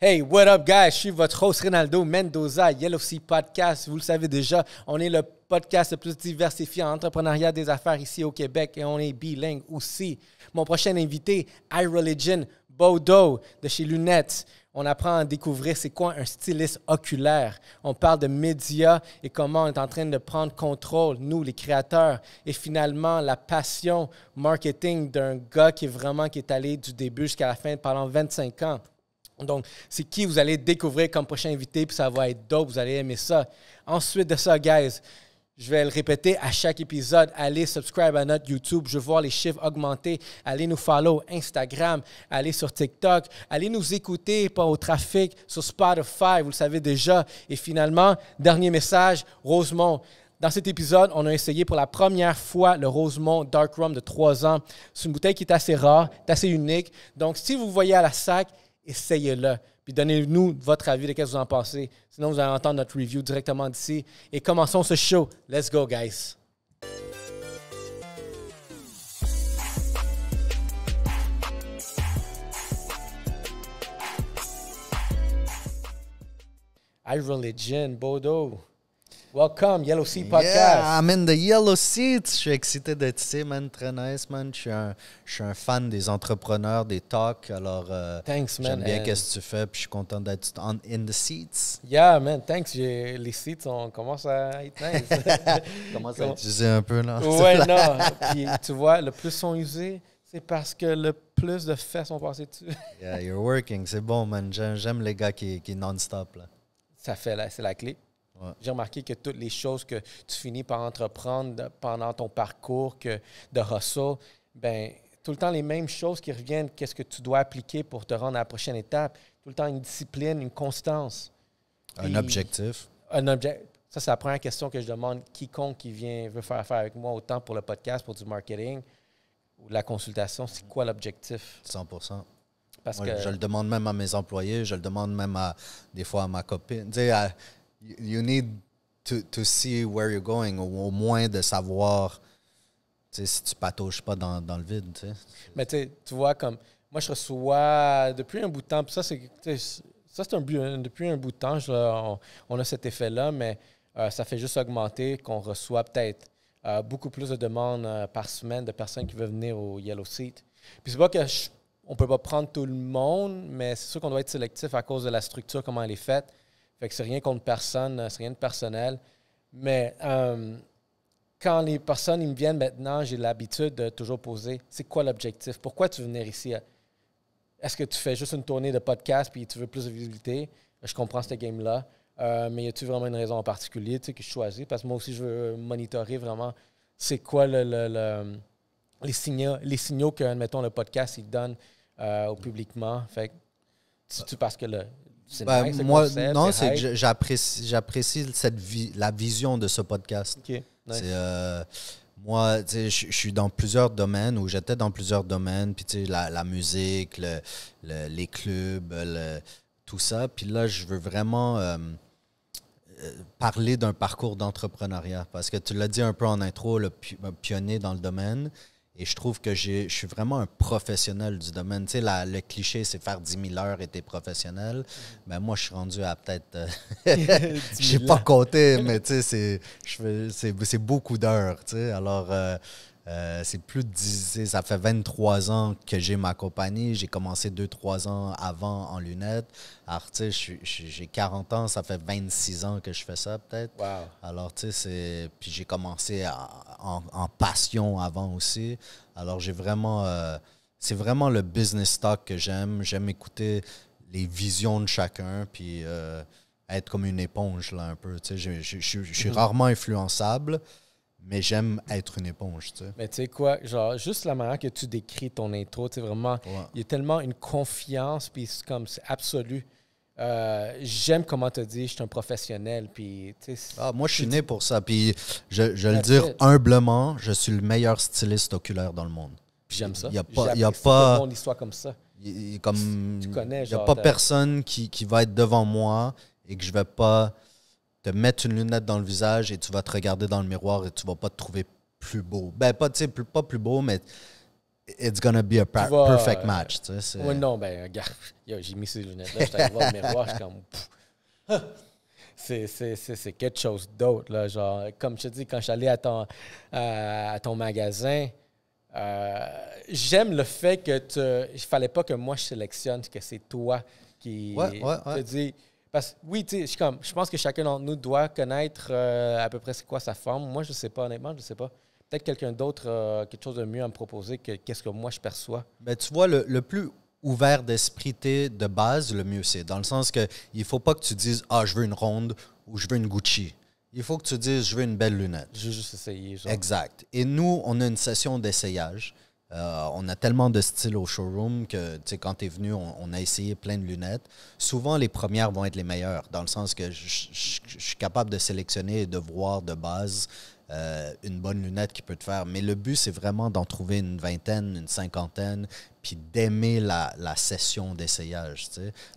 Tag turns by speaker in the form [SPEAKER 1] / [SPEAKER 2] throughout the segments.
[SPEAKER 1] Hey, what up, guys? Je suis votre host Rinaldo Mendoza, Yellow Sea Podcast. Vous le savez déjà, on est le podcast le plus diversifié en entrepreneuriat des affaires ici au Québec et on est bilingue aussi. Mon prochain invité, iReligion Bodo de chez Lunettes. On apprend à découvrir c'est quoi un styliste oculaire. On parle de médias et comment on est en train de prendre contrôle, nous, les créateurs. Et finalement, la passion marketing d'un gars qui est vraiment qui est allé du début jusqu'à la fin pendant 25 ans. Donc, c'est qui vous allez découvrir comme prochain invité, puis ça va être dope, vous allez aimer ça. Ensuite de ça, guys, je vais le répéter à chaque épisode. Allez subscribe à notre YouTube. Je veux les chiffres augmenter. Allez nous follow Instagram. Allez sur TikTok. Allez nous écouter pas au trafic sur Spotify. Vous le savez déjà. Et finalement, dernier message, Rosemont. Dans cet épisode, on a essayé pour la première fois le Rosemont Dark Rum de 3 ans. C'est une bouteille qui est assez rare, assez unique. Donc, si vous voyez à la sac, essayez-le. Puis donnez-nous votre avis de qu'est-ce que vous en pensez. Sinon, vous allez entendre notre review directement d'ici. Et commençons ce show. Let's go, guys. I religion, Bodo. Welcome, Yellow Seat Podcast. Yeah,
[SPEAKER 2] I'm in the Yellow Seats. Je suis excité d'être ici, man. Très nice, man. Je suis, un, fan des entrepreneurs, des talks. Alors, euh, thanks, man. J'aime bien euh, qu'est-ce que tu fais, puis je suis content d'être in the seats.
[SPEAKER 1] Yeah, man. Thanks. Les seats, on commence à être nice. commence à être un peu, là. Ouais, non. puis, tu vois, le plus sont usés, c'est parce que le plus de fesses sont passés dessus. yeah,
[SPEAKER 2] you're working. C'est bon, man. J'aime les gars qui, qui non-stop, là.
[SPEAKER 1] Ça fait, là. C'est la clé. J'ai remarqué que toutes les choses que tu finis par entreprendre pendant ton parcours que de Russell, ben tout le temps les mêmes choses qui reviennent. Qu'est-ce que tu dois appliquer pour te rendre à la prochaine étape? Tout le temps une discipline, une constance. Un objectif. Un objectif. Ça, c'est la première question que je demande quiconque qui vient veut faire affaire avec moi, autant pour le podcast, pour du marketing ou la consultation. C'est quoi l'objectif? 100 Parce que... Je le
[SPEAKER 2] demande même à mes employés, je le demande même à des fois à ma copine. Tu you need to, to see where you're going, au, moins de savoir si tu patouches pas dans, dans le vide.
[SPEAKER 1] Mais tu vois, comme moi, je reçois depuis un bout de temps, ça, c'est ça, c'est un hein. Depuis un bout de temps, on, a cet effet-là, mais euh, ça fait juste augmenter qu'on reçoit peut-être euh, beaucoup plus de demandes euh, par semaine de personnes qui veulent venir au Yellow Seat. Puis c'est pas que peut pas prendre tout le monde, mais c'est sûr qu'on doit être sélectif à cause de la structure, comment elle est faite. Fait que c'est rien contre personne, c'est rien de personnel. Mais euh, quand les personnes ils me viennent maintenant, j'ai l'habitude de toujours poser c'est quoi l'objectif Pourquoi tu veux venir ici Est-ce que tu fais juste une tournée de podcast puis tu veux plus de visibilité Je comprends ce game-là. Euh, mais y a-tu vraiment une raison en particulier que je choisis Parce que moi aussi, je veux monitorer vraiment c'est quoi les, signaux, les signaux que, admettons, le podcast il donne euh, au publiquement. Fait tu, tu, parce que le, ben, moi, non, c'est
[SPEAKER 2] j'apprécie, j'apprécie cette vie, la vision de ce podcast. Euh, moi, je suis dans plusieurs domaines où j'étais dans plusieurs domaines, puis la, la musique, les clubs, tout ça. Puis là, je veux vraiment euh, euh, parler d'un parcours d'entrepreneuriat parce que tu l'as dit un peu en intro, le pionnier dans le domaine. Et je trouve que je suis vraiment un professionnel du domaine. Tu sais, le cliché, c'est faire 10 000 heures et t'es professionnel. Mais ben, moi, je suis rendu à peut-être. Euh, je n'ai pas compté, mais tu sais, c'est beaucoup d'heures. Alors, euh, euh, c'est plus de 10. Ça fait 23 ans que j'ai ma compagnie. J'ai commencé 2-3 ans avant en lunettes. Alors, tu sais, j'ai 40 ans. Ça fait 26 ans que je fais ça, peut-être. Alors, tu sais, puis j'ai commencé à en, passion avant aussi. Alors, j'ai vraiment. Euh, c'est vraiment le business talk que j'aime. J'aime écouter les visions de chacun, puis euh, être comme une éponge, là, un peu. je, suis mhm. rarement influençable, mais j'aime être une éponge. Tu sais.
[SPEAKER 1] Mais tu sais quoi, genre, juste la manière que tu décris ton intro, tu vraiment, il y a tellement une confiance, puis c'est comme c'est absolu. Euh, j'aime comment te dis, je suis un professionnel. Puis,
[SPEAKER 2] ah, moi, je suis né pour ça. Puis, je, vais le dire humblement, je suis le meilleur styliste oculaire dans le monde. J'aime ça. Il n'y a pas. Y a pas comme ça. Y, comme, tu connais, a pas personne qui, qui, va être devant moi et que je vais pas te mettre une lunette dans le visage et tu vas te regarder dans le miroir et tu vas pas te trouver plus beau. Ben, pas, plus, pas plus beau, mais it's gonna be a perfect euh, match. Tu sais, oui,
[SPEAKER 1] non, ben, regarde, j'ai mis ces lunettes-là, j'étais allé voir le miroir, je suis comme. C'est quelque chose d'autre. là genre Comme je te dis, quand je suis allé à ton, à ton magasin, euh, j'aime le fait que tu. Il fallait pas que moi je sélectionne, que c'est toi qui te dis. Parce oui, tu sais, je, comme, je pense que chacun d'entre nous doit connaître euh, à peu près c'est quoi sa forme. Moi, je sais pas, honnêtement, je sais pas être quelqu'un d'autre a euh, quelque chose de mieux à me proposer que qu'est-ce que moi je perçois.
[SPEAKER 2] Mais tu vois, le, plus ouvert d'esprit de base, le mieux c'est. Dans le sens que il faut pas que tu dises ah je veux une ronde ou je veux une Gucci. Il faut que tu dises je veux une belle lunette. Je
[SPEAKER 1] veux juste essayer. Exact.
[SPEAKER 2] Et nous, on a une session d'essayage. Euh, on a tellement de styles au showroom que quand tu es venu, on, a essayé plein de lunettes. Souvent, les premières vont être les meilleures, dans le sens que je suis capable de sélectionner et de voir de base euh, une bonne lunette qui peut te faire. Mais le but, c'est vraiment d'en trouver une vingtaine, une cinquantaine, puis d'aimer la, session d'essayage.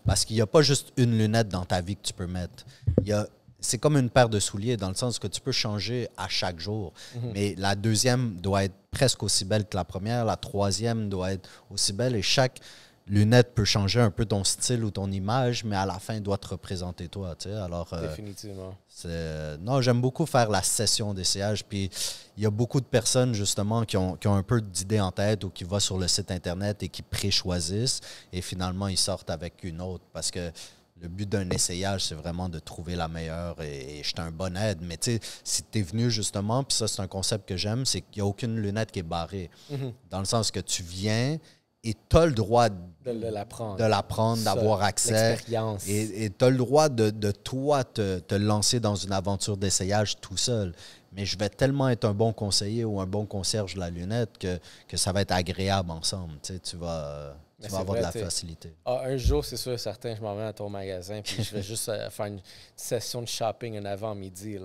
[SPEAKER 2] Parce qu'il n'y a pas juste une lunette dans ta vie que tu peux mettre. Il y a c'est comme une paire de souliers dans le sens que tu peux changer à chaque jour. Mhm. Mais la deuxième doit être presque aussi belle que la première, la troisième doit être aussi belle et chaque, L'unette peut changer un peu ton style ou ton image, mais à la fin, doit te représenter toi. Tu Alors, euh,
[SPEAKER 1] Définitivement.
[SPEAKER 2] Non, j'aime beaucoup faire la session d'essayage. Puis il y a beaucoup de personnes, justement, qui ont, un peu d'idées en tête ou qui vont sur le site Internet et qui préchoisissent et finalement, ils sortent avec une autre parce que. Le but d'un essayage, c'est vraiment de trouver la meilleure et, je un bon aide. Mais tu sais, si tu es venu justement, puis ça, c'est un concept que j'aime, c'est qu'il n'y a aucune lunette qui est barrée. Mm-hmm. Dans le sens que tu viens, et tu as le droit
[SPEAKER 1] de l'apprendre, d'avoir accès.
[SPEAKER 2] Et tu as le droit de, toi te, lancer dans une aventure d'essayage tout seul. Mais je vais tellement être un bon conseiller ou un bon concierge de la lunette que, que ça va être agréable ensemble. Tu, sais, tu vas, avoir de la facilité.
[SPEAKER 1] Ah, un jour, c'est sûr certain, je m'en vais à ton magasin puis je vais juste euh, faire une session de shopping un avant-midi.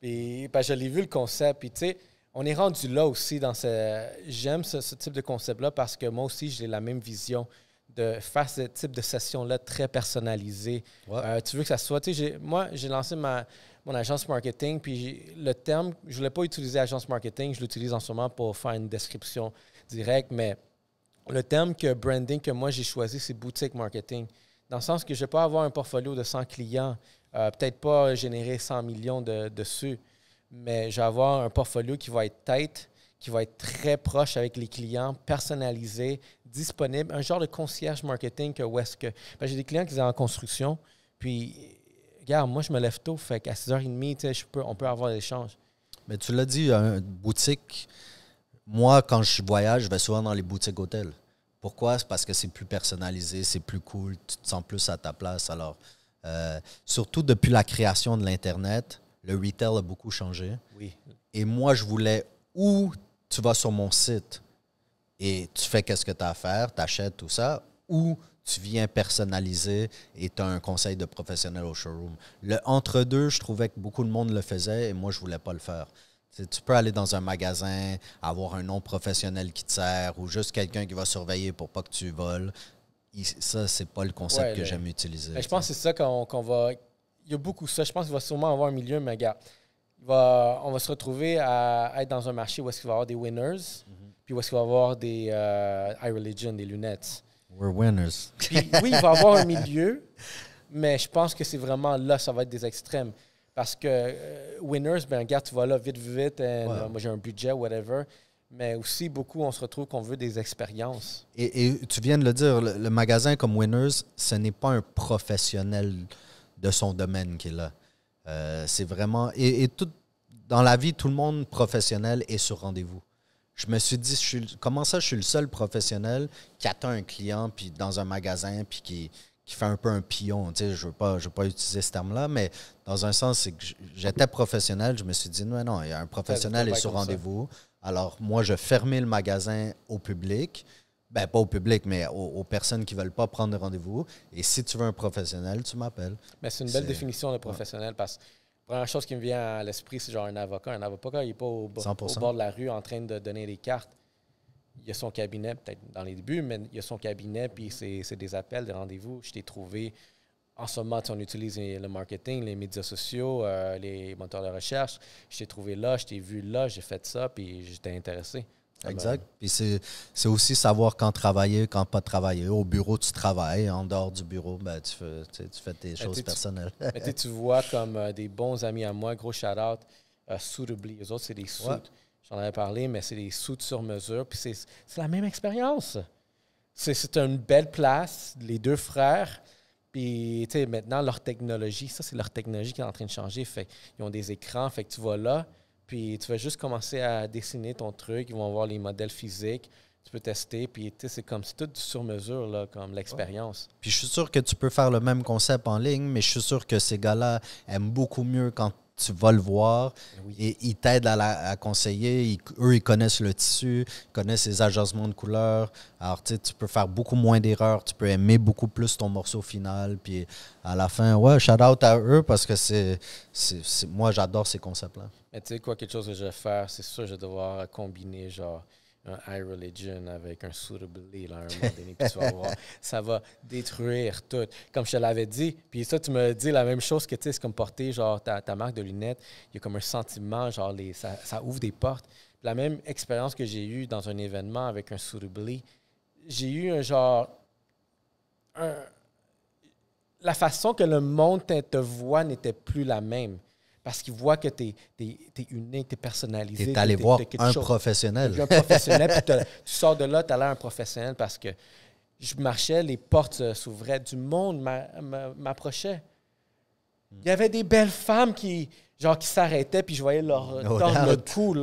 [SPEAKER 1] Puis, je l'ai vu le concept. Puis tu sais, on est rendu là aussi dans ce. J'aime ce, type de concept-là parce que moi aussi, j'ai la même vision de faire ce type de session-là très personnalisée. Euh, tu veux que ça soit. Moi, j'ai lancé ma, mon agence marketing, puis le terme, je ne voulais pas utiliser agence marketing, je l'utilise en ce moment pour faire une description directe, mais le terme que branding que moi j'ai choisi, c'est boutique marketing. Dans le sens que je ne vais pas avoir un portfolio de 100 clients, euh, peut-être pas générer 100 millions de, dessus mais je vais avoir un portfolio qui va être tête, qui va être très proche avec les clients, personnalisé, disponible, un genre de concierge marketing que où est-ce que. j'ai des clients qui sont en construction, puis, regarde, moi, je me lève tôt, fait qu'à 6h30, on peut avoir l'échange.
[SPEAKER 2] Mais tu l'as dit, une boutique, moi, quand je voyage, je vais souvent dans les boutiques hôtels. Pourquoi? parce que c'est plus personnalisé, c'est plus cool, tu te sens plus à ta place. Alors, euh, surtout depuis la création de l'Internet, le retail a beaucoup changé. Oui. Et moi, je voulais ou tu vas sur mon site et tu fais qu'est-ce que tu as à faire, tu achètes tout ça, ou tu viens personnaliser et tu as un conseil de professionnel au showroom. Le entre-deux, je trouvais que beaucoup de monde le faisait et moi, je voulais pas le faire. Tu, peux aller dans un magasin, avoir un nom professionnel qui te sert ou juste quelqu'un qui va surveiller pour pas que tu voles. Ça, c'est pas le concept que j'aime utiliser. je pense
[SPEAKER 1] que c'est ça qu'on va il y a beaucoup ça. Je pense qu'il va sûrement avoir un milieu, mais gars, on va se retrouver à, être dans un marché où est-ce qu'il va y avoir des winners, mhm. puis où est-ce qu'il va y avoir des euh, religion », des lunettes.
[SPEAKER 2] We're winners.
[SPEAKER 1] oui, il va y avoir un milieu, mais je pense que c'est vraiment là, ça va être des extrêmes. Parce que euh, winners, ben gars, tu vas là vite, vite, euh, moi j'ai un budget, whatever mais aussi beaucoup, on se retrouve qu'on veut des expériences.
[SPEAKER 2] Et, tu viens de le dire, le magasin comme Winners, ce n'est pas un professionnel de son domaine qu'il a. Euh, c'est vraiment. Et, tout, dans la vie, tout le monde professionnel est sur rendez-vous. Je me suis dit, je comment ça, je suis le seul professionnel qui attend un client puis dans un magasin puis qui, fait un peu un pion. Tu sais, je ne veux, pas utiliser ce terme-là, mais dans un sens, que j'étais professionnel. Je me suis dit, non, non, un professionnel est sur rendez-vous. Alors, moi, je fermais le magasin au public. Ben, pas au public, mais aux, personnes qui ne veulent pas prendre de rendez-vous. Et si tu veux un professionnel, tu m'appelles. Mais c'est une belle définition de
[SPEAKER 1] professionnel parce que la première chose qui me vient à l'esprit, c'est genre un avocat. Un avocat, il n'est pas au, bord de la rue en train de donner des cartes. Il a son cabinet, peut-être dans les débuts, mais il a son cabinet, puis c'est des appels, des rendez-vous. Je t'ai trouvé. En ce moment, on utilise le marketing, les médias sociaux, euh, les moteurs de recherche. Je t'ai trouvé là, je t'ai vu là, j'ai fait ça, puis j'étais intéressé. Exact.
[SPEAKER 2] Puis c'est aussi savoir quand travailler, quand pas travailler. Au bureau, tu travailles. En dehors du bureau, ben, tu, fais, tu, tes ben, choses personnelles. Ben, tu,
[SPEAKER 1] vois, comme euh, des bons amis à moi, gros shout-out, euh, Eux autres, c'est des soutes J'en avais parlé, mais c'est des suits sur mesure. Puis c'est la même expérience. C'est une belle place, les deux frères. Puis, tu maintenant, leur technologie, ça, c'est leur technologie qui est en train de changer. Fait ils ont des écrans, fait que tu vois là puis tu vas juste commencer à dessiner ton truc. Ils vont avoir les modèles physiques. Tu peux tester. Puis c'est comme tout tout sur mesure, là, comme l'expérience.
[SPEAKER 2] Puis je suis sûr que tu peux faire le même concept en ligne, mais je suis sûr que ces gars-là aiment beaucoup mieux quand tu vas le voir eh et ils t'aident à, à, conseiller. eux, ils connaissent le tissu, connaissent les agencements de couleurs. Alors, tu tu peux faire beaucoup moins d'erreurs, tu peux aimer beaucoup plus ton morceau final. Puis à la fin, ouais, shout out à eux parce que c'est, moi, j'adore ces concepts-là.
[SPEAKER 1] Mais tu sais quoi, quelque chose que je vais faire, c'est sûr, je vais devoir combiner genre un religion avec un souribli, là, un ça va détruire tout. Comme je te l'avais dit, puis ça, tu me dis la même chose que, tu sais, c'est comme porter, genre, ta, ta, marque de lunettes, il y a comme un sentiment, genre, les, ça, ouvre des portes. La même expérience que j'ai eue dans un événement avec un souribli, j'ai eu un genre, un, la façon que le monde te voit n'était plus la même parce qu'ils voient que tu es, es, es, unique, tu es personnalisé. Tu es allé voir un professionnel. Un professionnel, puis tu sors de là, tu as l'air un professionnel parce que je marchais, les portes s'ouvraient, du monde m'approchait. Il y avait des belles femmes qui qui s'arrêtaient, puis je voyais leur no cou,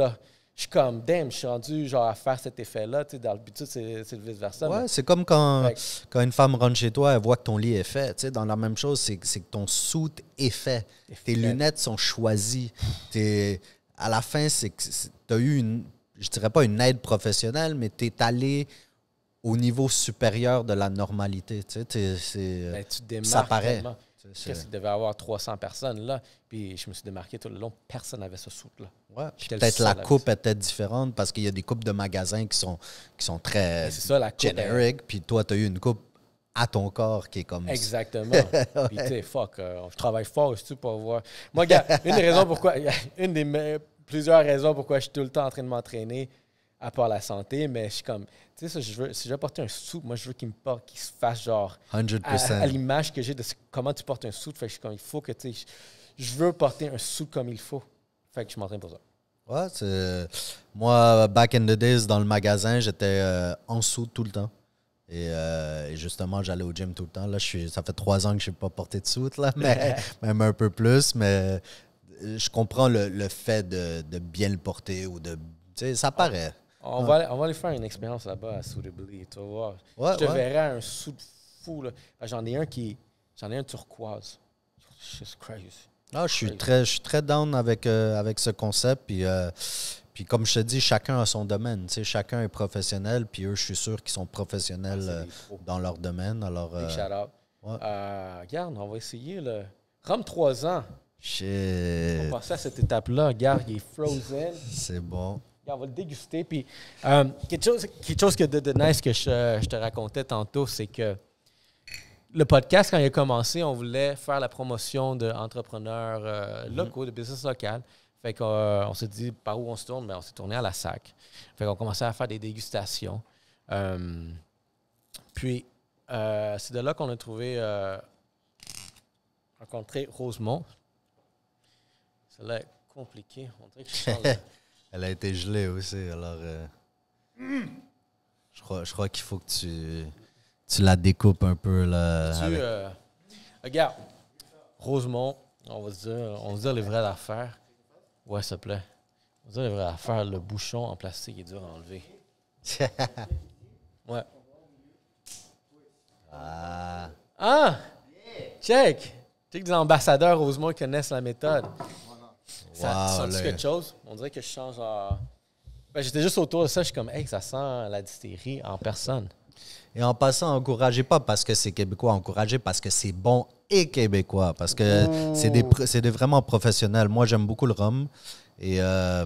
[SPEAKER 1] je suis comme, damn, je suis rendu genre, à faire cet effet-là. Tu sais, dans l'habitude, c'est le vice-versa. Ouais, c'est
[SPEAKER 2] comme quand, quand une femme rentre chez toi, elle voit que ton lit est fait. Tu sais, dans la même chose, c'est que ton soute est fait. Tes lunettes sont choisies. à la fin, c'est que tu as eu une, je dirais pas une aide professionnelle, mais tu es allé au niveau supérieur de la normalité. Tu, sais, ben, ça Qu'est-ce qu'il
[SPEAKER 1] devait avoir 300 personnes là? Puis je me suis démarqué tout le long, personne n'avait ce soupe-là. Ouais. Peut-être la coupe
[SPEAKER 2] était différente parce qu'il y a des coupes de magasins qui sont, qui sont très ça, la generic, puis toi, tu as eu une coupe à ton corps qui est comme Exactement.
[SPEAKER 1] Puis tu sais, fuck, euh, je travaille fort aussi pour voir. Moi, regarde, une des raisons pourquoi, une des plusieurs raisons pourquoi je suis tout le temps en train de m'entraîner, à part la santé, mais je suis comme, tu sais, si je veux, porter un sou, moi, je veux qu'il me porte, qu'il se fasse genre à, l'image que j'ai de comment tu portes un sou. Fait je suis comme, il faut que, tu sais, je, veux porter un sou comme il faut. Fait que je m'entraîne pour ça.
[SPEAKER 2] Ouais, c'est... Moi, back in the days, dans le magasin, j'étais euh, en sou tout le temps. Euh, et, justement, j'allais au gym tout le temps. Là, je suis, ça fait trois ans que je n'ai pas porté de soute, là, mais même un peu plus. Mais euh, je comprends le, fait de, de, bien le porter ou de. Tu sais, ça ah. paraît. Ah. On, va,
[SPEAKER 1] aller, faire une expérience là-bas à Soudebli, tu je te verrai un sou de fou. Ah, j'en ai un qui J'en ai un turquoise.
[SPEAKER 2] Ah, je suis très, très down avec, euh, avec ce concept. Puis, euh, puis comme je te dis, chacun a son domaine. Tu sais, chacun est professionnel. Puis eux, je suis sûr qu'ils sont professionnels euh, dans leur domaine. Alors, regarde,
[SPEAKER 1] on va essayer le. Rome 3 ans.
[SPEAKER 2] On va
[SPEAKER 1] passer à cette étape-là. Regarde, il est frozen. C'est bon on va le déguster. Puis, euh, quelque chose, quelque chose que de, nice que je, te racontais tantôt, c'est que le podcast, quand il a commencé, on voulait faire la promotion d'entrepreneurs euh, mm-hmm. locaux, de business local. Fait qu'on euh, on s'est dit par où on se tourne, mais on s'est tourné à la SAC. Fait qu'on commençait à faire des dégustations. puis, c'est de là qu'on a trouvé, rencontré Rosemont. C'est là
[SPEAKER 2] compliqué. On dirait que je Elle a été gelée aussi, alors. Euh, je crois, qu'il faut que tu, tu la découpes un peu. Là, euh,
[SPEAKER 1] regarde, Rosemont, on va, dire, on va dire les vraies affaires. Ouais, s'il te plaît. On va dire les vraies affaires. Le bouchon en plastique est dur à enlever. ouais. Ah! Ah! Check! Check des ambassadeurs, Rosemont, connaissent la méthode. Ça wow, sent quelque chose? On dirait que je change à... Ben, j'étais juste autour de ça, je suis comme, hey, ça sent la
[SPEAKER 2] distillerie en personne. Et en passant, encouragez pas parce que c'est québécois, encouragez parce que c'est bon et québécois, parce que c'est des, vraiment professionnels. Moi, j'aime beaucoup le rhum et. Euh,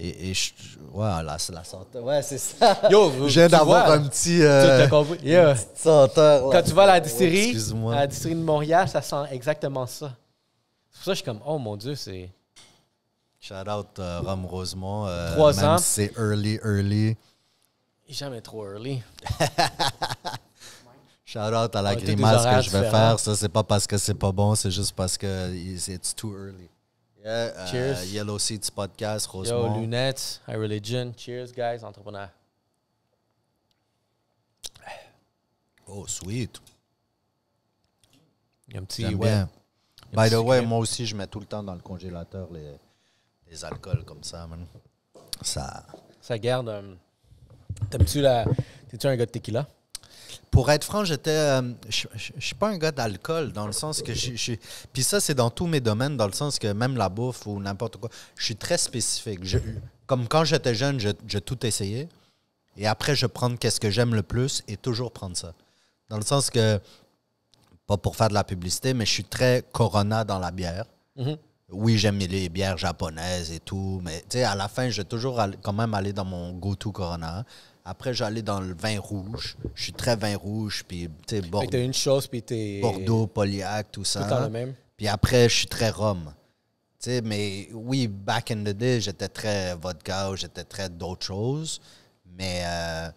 [SPEAKER 2] et, et je, ouais, la, la Ouais, c'est ça. Yo, je viens d'avoir un petit. Euh, tu Quand tu vas à la distillerie, à la
[SPEAKER 1] distillerie de Montréal, ça sent exactement ça. C'est pour ça que je suis comme, oh mon Dieu, c'est.
[SPEAKER 2] Shout out euh, Ram Rome Rosemont. Euh, ans. si c'est early, early. Jamais trop early. Shout out à la grimace que je vais faire. Ça, c'est pas parce que c'est pas bon, c'est juste parce que it's too early. Yeah, euh, Cheers. Yellow Seeds Podcast, Rosemont. Yo, lunettes, High Religion. Cheers, guys, entrepreneurs. Oh, sweet. Il y a un petit. Ouais. By the way, moi aussi, je mets tout le temps dans le congélateur les les alcools comme ça, man. Ça. Ça garde. Euh, t'aimes-tu la. T'es-tu un gars de tequila? Pour être franc, j'étais. Euh, je suis pas un gars d'alcool, dans le sens que je suis. Puis ça, c'est dans tous mes domaines, dans le sens que même la bouffe ou n'importe quoi, je suis très spécifique. comme quand j'étais jeune, je, tout essayais. Et après, je prends qu'est-ce que j'aime le plus et toujours prendre ça. Dans le sens que, pas pour faire de la publicité, mais je suis très Corona dans la bière. Mhm oui, j'aime les bières japonaises et tout, mais tu sais, à la fin, j'ai toujours quand même allé dans mon go-to Corona. Après, j'allais dans le vin rouge. Je suis très vin rouge, puis tu sais, Bordeaux. une Poliac, tout ça. Puis après, je suis très rhum. Tu sais, mais oui, back in the day, j'étais très vodka, j'étais très d'autres choses, mais... Euh,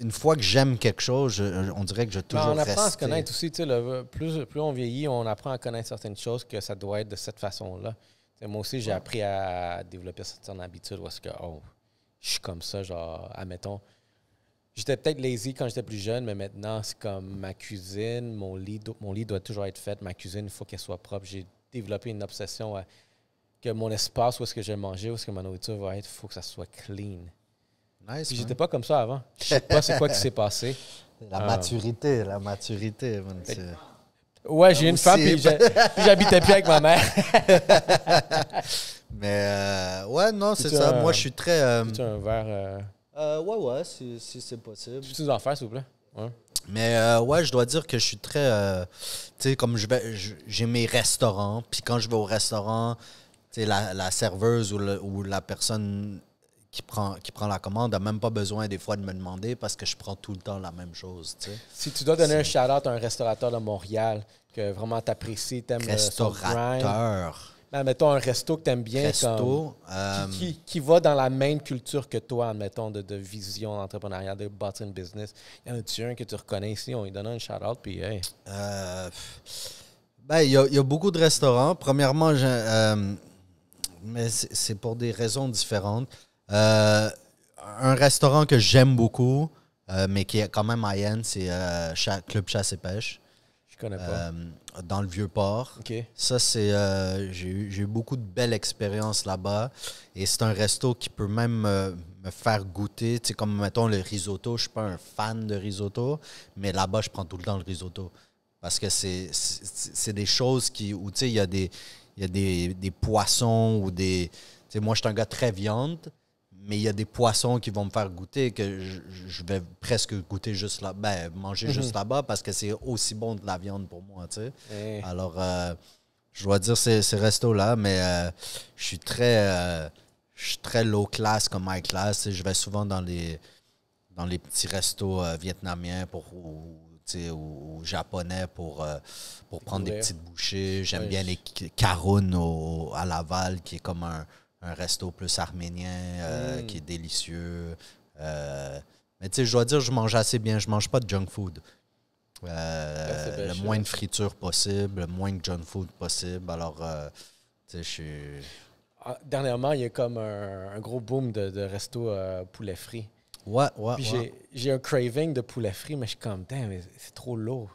[SPEAKER 2] une fois que j'aime quelque chose, on dirait que je ben, toujours. Ben, on apprend à se connaître aussi.
[SPEAKER 1] Tu plus, plus on vieillit, on apprend à connaître certaines choses que ça doit être de cette façon-là. moi aussi, j'ai appris à développer certaines habitudes parce que, oh, je suis comme ça, genre, admettons. J'étais peut-être lazy quand j'étais plus jeune, mais maintenant, c'est comme ma cuisine, mon lit, mon lit doit toujours être fait. Ma cuisine, il faut qu'elle soit propre. J'ai développé une obsession que mon espace où est-ce que je vais manger, où est-ce que ma nourriture va être, il faut que ça soit clean.
[SPEAKER 2] Si j'étais pas comme ça avant.
[SPEAKER 1] Je sais pas c'est quoi qui s'est passé.
[SPEAKER 2] La euh, maturité, la maturité, Ouais, j'ai une femme, puis j'habitais bien avec ma mère. Mais euh, ouais, non, c'est ça. Moi, je suis très. Euh, un verre. Euh, ouais, ouais, si, c'est possible. Tu peux nous en faire,
[SPEAKER 1] s'il vous plaît?
[SPEAKER 2] Mais ouais, je dois dire que je suis très. tu sais, comme je vais, j'ai mes restaurants, puis quand je vais au restaurant, tu la, serveuse ou la personne qui prend, qui prend la commande n'a même pas besoin des fois de me demander parce que je prends tout le temps la même chose. Tu sais.
[SPEAKER 1] Si tu dois donner un shout-out à un restaurateur de Montréal que vraiment t'apprécies, t'aimes euh, Restaurateur. Ben, mettons un resto que t'aimes bien. comme, euh, qui, qui, va dans la même culture que toi, mettons, de, de vision d'entrepreneuriat, de bâtir une business. Y en a-tu un que tu reconnais ici? On lui donne un shout-out, puis
[SPEAKER 2] euh, ben, il y, a beaucoup de restaurants. Premièrement, mais c'est pour des raisons différentes. Euh, un restaurant que j'aime beaucoup, euh, mais qui est quand même à Yann, c'est euh, Club Chasse et Pêche. Je connais pas. dans le Vieux-Port. Ça, c'est. j'ai eu beaucoup de belles expériences là-bas. Et c'est un resto qui peut même me, faire goûter. Tu sais, comme mettons le risotto. Je suis pas un fan de risotto, mais là-bas, je prends tout le temps le risotto. Parce que c'est, des choses qui, où tu sais, il y a, des, des, des poissons ou des. Tu sais, moi, je suis un gars très viande mais il y a des poissons qui vont me faire goûter que je, vais presque goûter juste là ben, manger mhm. juste là-bas parce que c'est aussi bon de la viande pour moi tu sais eh. alors euh, je dois dire ces, restos là mais euh, je suis très euh, je suis très low class comme high class je vais souvent dans les dans les petits restos vietnamiens pour ou, japonais pour, pour prendre des petites bouchées. J'aime bien les carounes à Laval, qui est comme un, un resto plus arménien euh, hmm. qui est délicieux. Euh, mais tu sais, je dois dire, je mange assez bien. Je mange pas de junk food. Euh, ah, le moins de friture possible, le moins de junk food possible. Alors, tu sais, je suis.
[SPEAKER 1] Ah, dernièrement, il y a comme un, gros boom de, de resto poulet frit. Ouais, ouais. j'ai un craving de poulet frit, mais je suis comme, damn, c'est trop lourd.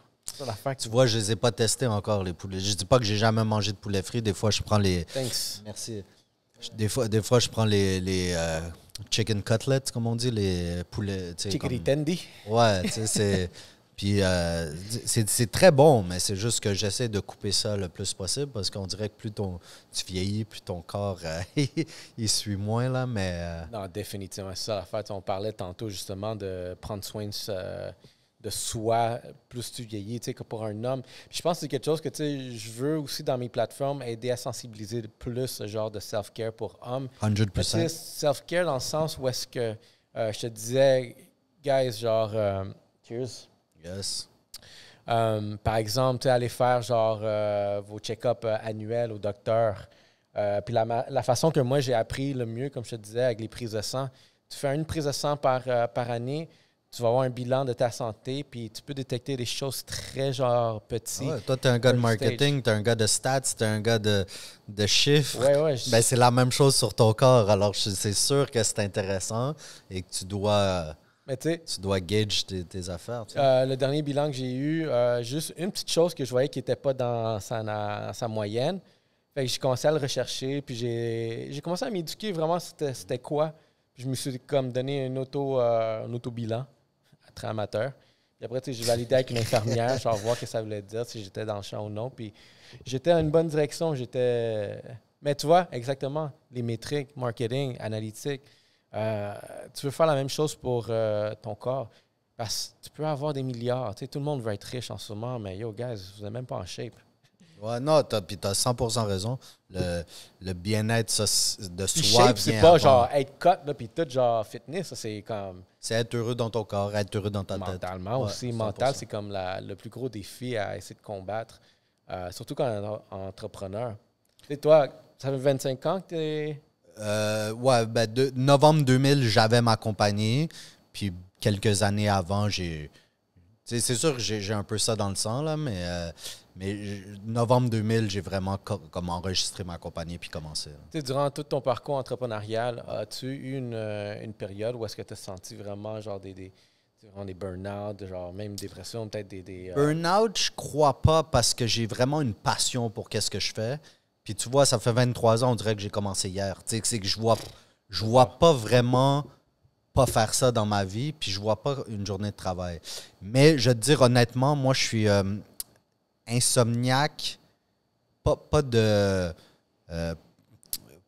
[SPEAKER 2] tu vois, je les ai pas testés encore, les poulets. Je dis pas que j'ai jamais mangé de poulet frit. Des fois, je prends les. Thanks. Merci. Des fois, des fois je prends les, euh, chicken cutlets, comme on dit, les poulets. Chicken tendy. Ouais, c'est. Puis euh, c'est très bon, mais c'est juste que j'essaie de couper ça le plus possible parce qu'on dirait que plus ton, tu vieillis, plus ton corps euh, il suit moins là, mais non définitivement c'est ça l'affaire. On parlait tantôt
[SPEAKER 1] justement de prendre soin de de soi plus tu vieillis, tu que pour un homme. je pense que c'est quelque chose que, tu sais, je veux aussi dans mes plateformes aider à sensibiliser plus ce genre de self-care pour hommes. 100%. Self-care dans le sens où est-ce que euh, je te disais, guys, genre, euh, cheers. Yes. Euh, par exemple, aller faire genre vos check-ups annuels au docteur. puis la, la, façon que moi j'ai appris le mieux, comme je te disais, avec les prises de sang, tu fais une prise de sang par, par année tu vas avoir un bilan de ta santé, puis tu peux détecter des choses très genre
[SPEAKER 2] petites. toi, tu es un gars de marketing, tu es un gars de stats, tu es un gars de, chiffres. Ben, c'est la même chose sur ton corps. Alors, c'est sûr que c'est intéressant et que tu dois. Mais tu dois gauge tes, affaires. Euh,
[SPEAKER 1] le dernier bilan que j'ai eu, euh, juste une petite chose que je voyais qui n'était pas dans sa, moyenne. Fait que j'ai commencé à le rechercher, puis j'ai commencé à m'éduquer vraiment c'était quoi. je me suis comme donné euh, un auto, un auto bilan amateur. Puis après, j'ai validé avec une infirmière, genre voir ce que ça voulait dire, si j'étais dans le champ ou non. Puis j'étais dans une bonne direction, j'étais. Mais tu vois, exactement, les métriques, marketing, analytique, euh, tu veux faire la même chose pour euh, ton corps. Parce que tu peux avoir des milliards. Tu sais, tout le monde veut être riche en ce moment, mais yo, guys, vous n'êtes même pas en shape.
[SPEAKER 2] Ouais, non, t'as, t'as 100% raison. Le, bien-être de soi c'est pas genre
[SPEAKER 1] être cut, puis tout genre fitness, c'est comme
[SPEAKER 2] C'est être heureux dans ton corps, être heureux dans ta tête. mentalement aussi. Mental,
[SPEAKER 1] c'est comme le plus gros défi à essayer de combattre, euh, surtout quand on est entrepreneur. et toi, ça fait 25 ans que t'es...
[SPEAKER 2] Euh, ouais, ben, de, novembre 2000, j'avais ma compagnie. Puis quelques années avant, j'ai. C'est sûr que j'ai un peu ça dans le sang, là, mais euh, mais novembre 2000, j'ai vraiment comme enregistré ma compagnie puis commencé.
[SPEAKER 1] Durant tout ton parcours entrepreneurial, as-tu eu une, euh, période où est-ce que tu as senti vraiment genre des, des des burn-out, genre même dépression, peut-être des. des euh, Burn-out,
[SPEAKER 2] je crois pas parce que j'ai vraiment une passion pour qu'est-ce que je fais. Puis tu vois, ça fait 23 ans, on dirait que j'ai commencé hier. c'est que je vois, je vois pas vraiment pas faire ça dans ma vie, puis je vois pas une journée de travail. Mais je te dire honnêtement, moi, je suis. Euh, insomniaque, pas, pas de. Euh,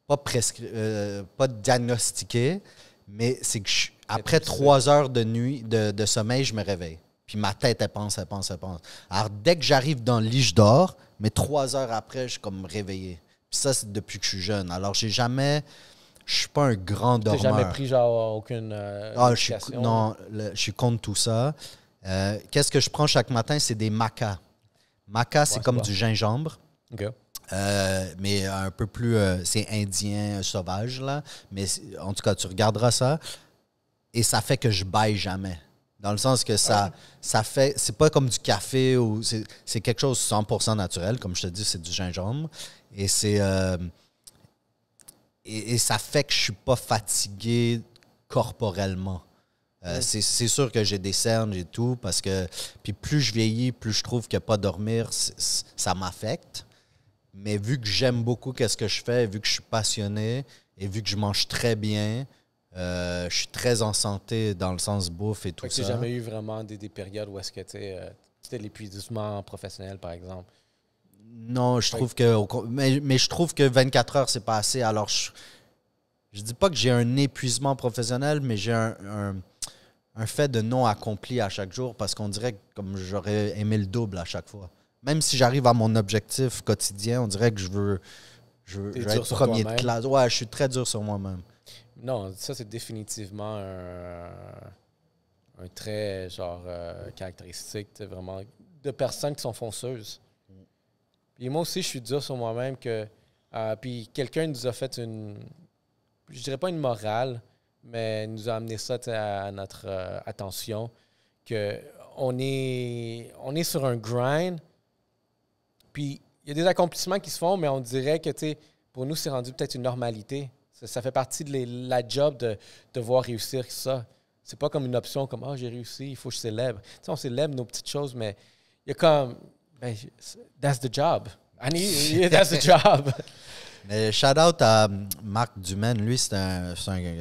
[SPEAKER 2] pas, presque... Euh, pas diagnostiqué, mais c'est que après trois heures de nuit de, sommeil, je me réveille. Puis ma tête, elle pense, elle pense, elle pense. Alors, dès que j'arrive dans le lit, je dors, mais trois heures après, je suis comme réveillé. Puis ça, c'est depuis que je suis jeune. Alors, j'ai jamais je suis pas un grand dormeur. J'ai jamais pris genre aucune euh, ah, non, je suis contre tout ça. Qu'est-ce que je prends chaque matin, c'est des macas. Maca, c'est comme du gingembre. Euh, mais un peu plus, euh, c'est indien, euh, sauvage, là. Mais en tout cas, tu regarderas ça et ça fait que je baille jamais. Dans le sens que ça, ah, ça fait. C'est pas comme du café ou. C'est quelque chose 100% naturel. Comme je te dis, c'est du gingembre. Et c'est. et, ça fait que je suis pas fatigué corporellement. Euh, c'est sûr que j'ai des cernes et tout, parce que puis plus je vieillis, plus je trouve que pas dormir, ça m'affecte. Mais vu que j'aime beaucoup qu'est-ce que je fais, vu que je suis passionné et vu que je mange très bien, euh, je suis très en santé dans le sens bouffe et tout ça. Tu n'as jamais
[SPEAKER 1] eu vraiment des, périodes où est-ce que tu euh, l'épuisement professionnel, par exemple?
[SPEAKER 2] Non, je trouve que. Mais, je trouve que 24 heures, c'est pas assez. Alors, je, ne dis pas que j'ai un épuisement professionnel, mais j'ai un un fait de non accompli à chaque jour parce qu'on dirait que comme j'aurais aimé le double à chaque fois. Même si j'arrive à mon objectif quotidien, on dirait que je veux, je veux, je premier de classe. Ouais, je suis très dur sur moi-même.
[SPEAKER 1] Non, ça c'est définitivement un, un, trait genre euh, caractéristique vraiment de personnes qui sont fonceuses. Et moi aussi, je suis dur sur moi-même que. Euh, puis quelqu'un nous a fait une. Je dirais pas une morale, mais nous a amené ça à notre euh, attention que on est, on est sur un grind, puis il y a des accomplissements qui se font, mais on dirait que pour nous, c'est rendu peut-être une normalité. Ça, fait partie de la job de, de voir réussir ça. C'est pas comme une option comme ah, j'ai réussi, il faut que je célèbre. on célèbre nos petites choses, mais il y a comme ben,
[SPEAKER 2] That's the job.
[SPEAKER 1] that's the job
[SPEAKER 2] shout out à Marc Dumaine. Lui, c'est un,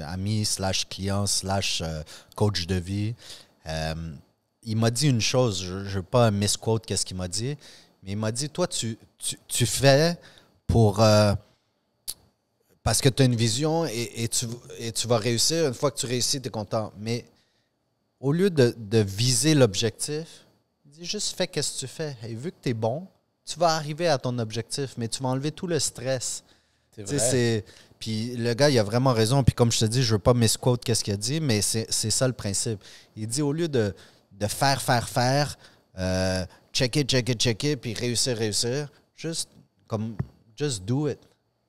[SPEAKER 2] ami slash client slash euh, coach de vie. Euh, il m'a dit une chose, je ne veux pas misquote qu'est-ce qu'il m'a dit, mais il m'a dit Toi, tu, fais pour. Euh, parce que tu as une vision et, tu, vas réussir. Une fois que tu réussis, tu es content. Mais au lieu de, viser l'objectif, dis juste fais qu'est-ce que tu fais. Et vu que tu es bon, tu vas arriver à ton objectif, mais tu vas enlever tout le stress. Puis le gars, il a vraiment raison. Puis comme je te dis, je ne veux pas misquote qu'est-ce qu'il a dit, mais c'est ça le principe. Il dit au lieu de, faire, faire, faire, euh, checker, checker, checker, puis réussir, réussir, juste comme, just do it.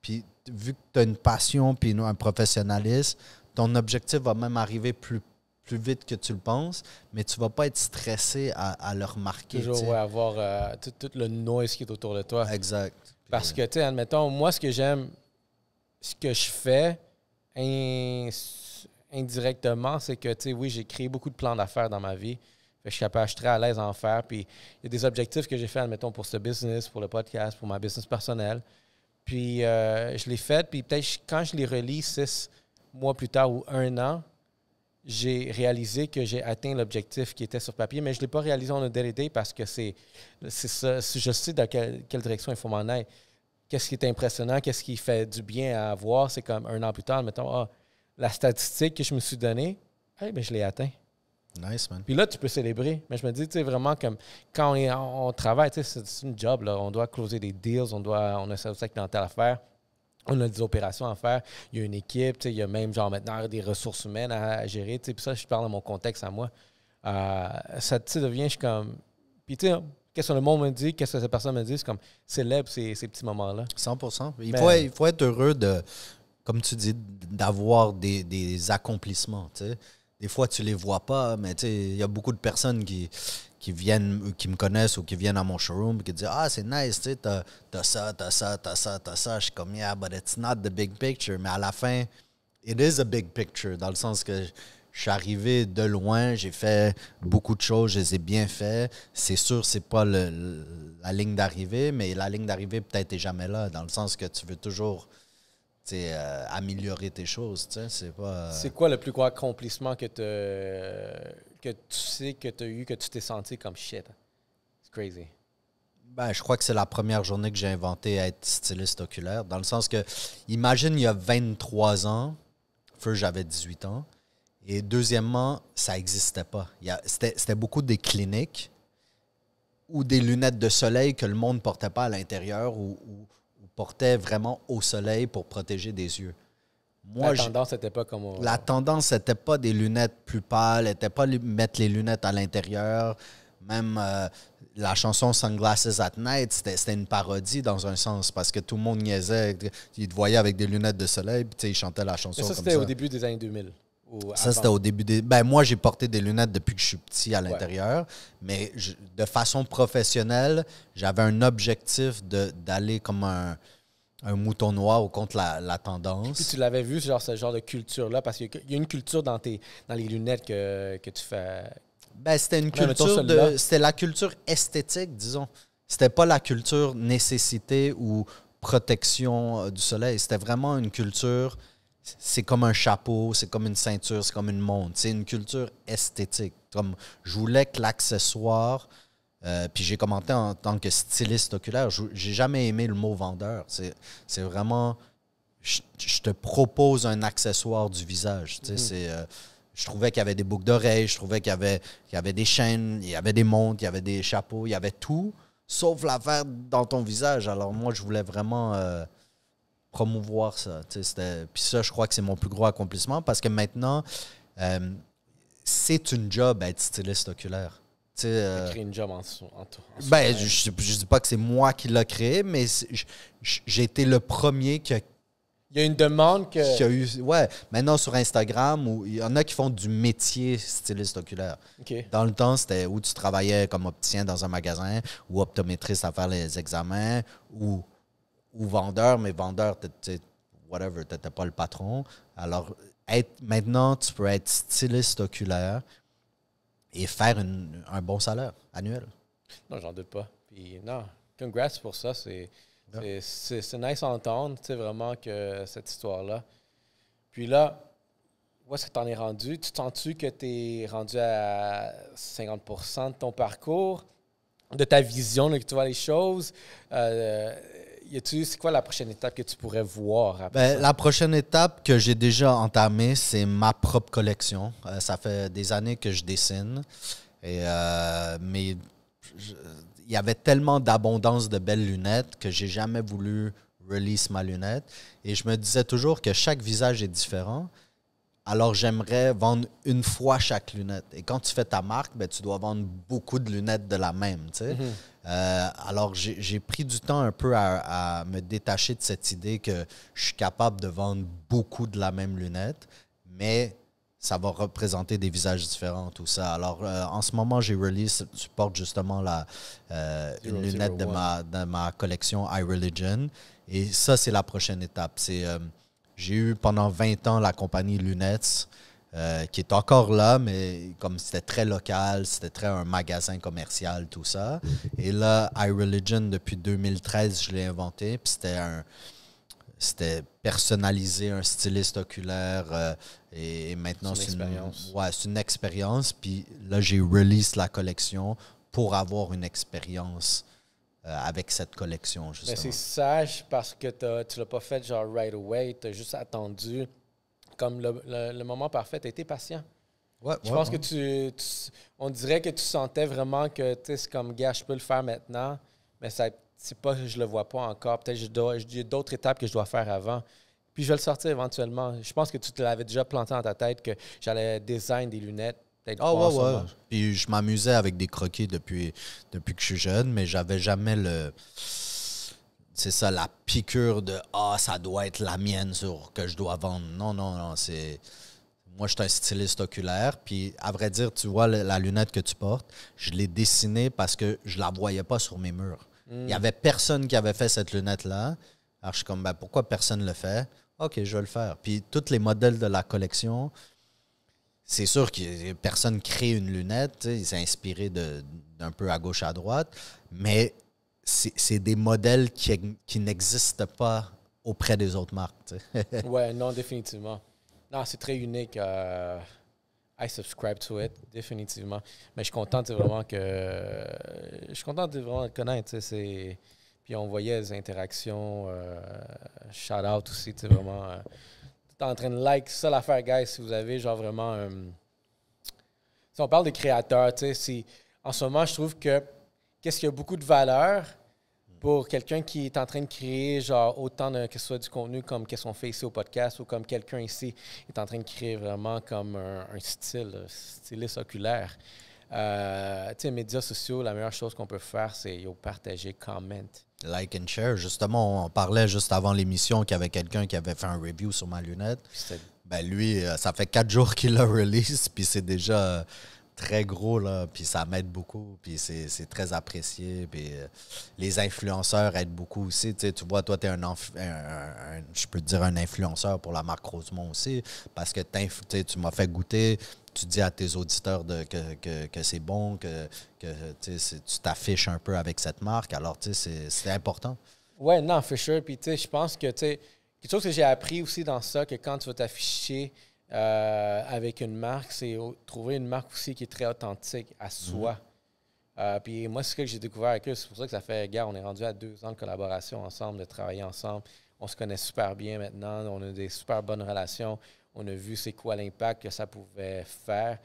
[SPEAKER 2] Puis vu que tu as une passion puis un professionnalisme, ton objectif va même arriver plus plus vite que tu le penses, mais tu vas pas être stressé à, le remarquer. Toujours
[SPEAKER 1] avoir euh, tout, tout, le noise qui est autour de toi. Exact. Parce que, tu sais, admettons, moi, ce que j'aime, ce que je fais indirectement, c'est que, tu sais, oui, j'ai créé beaucoup de plans d'affaires dans ma vie. je suis capable, je suis très à l'aise en faire. Puis il y a des objectifs que j'ai fait, admettons, pour ce business, pour le podcast, pour ma business personnelle. Puis euh, je l'ai fait. Puis peut-être quand je les relis six mois plus tard ou un an, j'ai réalisé que j'ai atteint l'objectif qui était sur papier, mais je ne l'ai pas réalisé en day parce que c'est, c'est je sais dans quelle, direction il faut m'en aller. Qu'est-ce qui est impressionnant, qu'est-ce qui fait du bien à avoir, c'est comme un an plus tard, mettons, ah, la statistique que je me suis donnée, ben, je l'ai atteint. Nice, man. Puis là, tu peux célébrer. Mais je me dis, tu sais, vraiment, comme quand on, travaille, tu c'est une job, là, on doit closer des deals, on, doit, on a ça que dans à faire on a des opérations à faire, il y a une équipe, il y a même genre maintenant des ressources humaines à, gérer. Puis ça, je parle dans mon contexte à moi. Euh, ça devient, je suis comme. Puis tu sais, hein, qu'est-ce que le monde me dit, qu'est-ce que cette personne me dit, c'est comme célèbre ces, ces petits moments-là. 100 il, ben, faut, il
[SPEAKER 2] faut être heureux de, comme tu dis, d'avoir des, des, accomplissements. sais. Des fois, tu les vois pas, mais il y a beaucoup de personnes qui, qui viennent, euh, qui me connaissent ou qui viennent à mon showroom qui disent Ah, c'est nice, tu t'as, as ça, t'as ça, t'as ça, t'as ça. Je suis comme Yeah, but it's not the big picture. Mais à la fin, it is a big picture, dans le sens que je suis arrivé de loin, j'ai fait beaucoup de choses, je les ai bien fait. C'est sûr, c'est pas le, la ligne d'arrivée, mais la ligne d'arrivée peut-être est jamais là, dans le sens que tu veux toujours. Euh, améliorer tes choses. C'est pas. Euh, c'est
[SPEAKER 1] quoi le plus gros accomplissement que tu que tu sais que tu as eu, que tu t'es senti comme shit? C'est crazy.
[SPEAKER 2] Ben, je crois que c'est la première journée que j'ai inventé être styliste oculaire, dans le sens que, imagine, il y a 23 ans, feu, j'avais 18 ans, et deuxièmement, ça n'existait pas. C'était beaucoup des cliniques ou des lunettes de soleil que le monde ne portait pas à l'intérieur ou portait vraiment au soleil pour protéger des yeux la tendance
[SPEAKER 1] c'était pas comme. La
[SPEAKER 2] tendance n'était pas des lunettes plus pâles, n'était pas mettre les lunettes à l'intérieur. Même euh, la chanson Sunglasses at Night, c'était une parodie dans un sens parce que tout le monde niaisait. Ils te voyait avec des lunettes de soleil, puis il chantait la chanson. ça, c'était au
[SPEAKER 1] début des années 2000. ça, c'était au
[SPEAKER 2] début des. Ben, moi, j'ai porté des lunettes depuis que je suis petit à l'intérieur, mais de façon professionnelle, j'avais un objectif d'aller comme un un mouton noir au contre la, la tendance.
[SPEAKER 1] tu l'avais vu, genre, ce genre de culture-là, parce qu'il y a une culture dans, tes, dans les lunettes que, que tu fais. Ben, c'était une culture
[SPEAKER 2] C'était la culture esthétique, disons. C'était pas la culture nécessité ou protection euh, du soleil. C'était vraiment une culture. C'est comme un chapeau, c'est comme une ceinture, c'est comme une montre. C'est une culture esthétique. Comme je voulais que l'accessoire euh, puis j'ai commenté en tant que styliste oculaire. J'ai jamais aimé le mot vendeur. C'est vraiment, je, te propose un accessoire du visage. Mhm. Euh, je trouvais qu'il y avait des boucles d'oreilles, je trouvais qu'il y, avait, y avait des chaînes, il y avait des montres, il y avait des chapeaux, il y avait tout, sauf l'affaire dans ton visage. Alors moi, je voulais vraiment euh, promouvoir ça. Puis ça, je crois que c'est mon plus gros accomplissement parce que maintenant, c'est une job être styliste oculaire. Tu euh, créé une job en, ben, je, ne dis pas que c'est moi qui l'a créé, mais j'ai été le premier qui a il y a une demande que. ouais. Maintenant, sur Instagram, où, il y en a qui font du métier styliste oculaire. Dans le temps, c'était où tu travaillais comme opticien dans un magasin, ou optométriste à faire les examens, ou, ou vendeur, mais vendeur, tu whatever, pas le patron. Alors, maintenant, tu peux être styliste oculaire, et faire un bon salaire annuel.
[SPEAKER 1] Non, j'en doute pas. Puis non, congrats pour ça. C'est nice à entendre, tu sais, vraiment, que cette histoire-là. Puis là, où est-ce que tu en es rendu? Tu sens-tu que tu es rendu à 50 de ton parcours, de ta vision, là, que tu vois les choses? Euh, c'est quoi la prochaine étape que tu pourrais voir après ben, La prochaine
[SPEAKER 2] étape que j'ai déjà entamée, c'est ma propre collection. Euh, ça fait des années que je dessine. Euh, mais il y avait tellement d'abondance de belles lunettes que j'ai jamais voulu release ma lunette. Et je me disais toujours que chaque visage est différent. Alors, j'aimerais vendre une fois chaque lunette. Et quand tu fais ta marque, ben, tu dois vendre beaucoup de lunettes de la même. Mhm. Euh, alors, j'ai pris du temps un peu à, me détacher de cette idée que je suis capable de vendre beaucoup de la même lunette, mais ça va représenter des visages différents, tout ça. Alors, euh, en ce moment, j'ai release, tu portes justement la, euh, une lunette de, ma, de ma, collection iReligion. Et ça, c'est la prochaine étape. C'est j'ai eu pendant 20 ans la compagnie Lunettes, euh, qui est encore là, mais comme c'était très local, c'était très un magasin commercial, tout ça. Et là, iReligion, depuis 2013, je l'ai inventé. Puis c'était un. C'était personnaliser un styliste oculaire. Euh, et, maintenant, c'est une, expérience. Ouais, c'est une expérience. Puis là, j'ai release la collection pour avoir une expérience euh, avec cette collection, justement? c'est
[SPEAKER 1] sage parce que tu l'as pas fait genre right away, tu as juste attendu. Comme le, moment parfait, tu été patient. je pense que tu, On dirait que tu sentais vraiment que, c'est comme, gars, je peux le faire maintenant, mais ça, c'est pas je le vois pas encore. Peut-être que j'ai d'autres étapes que je dois faire avant. Puis je vais le sortir éventuellement. Je pense que tu te l'avais déjà planté dans ta tête que j'allais design des lunettes oh, ouais,
[SPEAKER 2] Puis je m'amusais avec des croquis depuis, depuis que je suis jeune, mais j'avais jamais le. C'est ça, la piqûre de Ah, ça doit être la mienne sur que je dois vendre. Non, non, non. c'est Moi, je suis un styliste oculaire. Puis, à vrai dire, tu vois la lunette que tu portes, je l'ai dessinée parce que je la voyais pas sur mes murs. Il n'y hmm. avait personne qui avait fait cette lunette-là. Alors, je suis comme, ben, pourquoi personne ne le fait? OK, je vais le faire. Puis, tous les modèles de la collection, c'est sûr que personne crée une lunette, il s'est inspiré d'un peu à gauche à droite, mais c'est des modèles qui, n'existent pas auprès des autres marques.
[SPEAKER 1] Oui, non, définitivement. Non, c'est très unique. Euh, I subscribe to it, définitivement. Mais je suis content vraiment que. Je suis content de vraiment connaître. Puis on voyait les interactions. Euh, shout out aussi, vraiment. Euh, t'es en train de like. ça l'affaire, guys, si vous avez genre vraiment. un... Euh, si on parle de créateurs, tu sais, si, en ce moment, je trouve que qu'est-ce qu'il y a beaucoup de valeur pour quelqu'un qui est en train de créer, genre autant que ce soit du contenu comme qu'est-ce qu'on fait ici au podcast ou comme quelqu'un ici est en train de créer vraiment comme un, un style, euh, styliste oculaire. Euh, tu sais, médias sociaux, la meilleure chose qu'on peut faire, c'est partager,
[SPEAKER 2] comment. Like and share. Justement, on parlait juste avant l'émission qu'il y avait quelqu'un qui avait fait un review sur ma lunette. Ben lui, euh, ça fait quatre jours qu'il l'a release, puis c'est déjà euh, très gros, là, puis ça m'aide beaucoup, puis c'est très apprécié. Puis euh, les influenceurs aident beaucoup aussi. Tu, vois, toi, tu es un, je peux dire un influenceur pour la marque Rosemont aussi, parce que tu m'as fait goûter tu dis à tes auditeurs que, c'est bon, que, que tu t'affiches un peu avec cette marque. Alors, tu c'est important.
[SPEAKER 1] Oui, non, for sure. Puis, tu sais, je pense que, tu sais, quelque chose que j'ai appris aussi dans ça, que quand tu vas t'afficher euh, avec une marque, c'est trouver une marque aussi qui est très authentique à mhm. soi. Euh, puis moi, c'est ce que j'ai découvert avec eux. C'est pour ça que ça fait, gars, on est rendu à deux ans de collaboration ensemble, de travailler ensemble. On se connaît super bien maintenant. On a des super bonnes relations. On a vu c'est quoi l'impact que ça pouvait faire.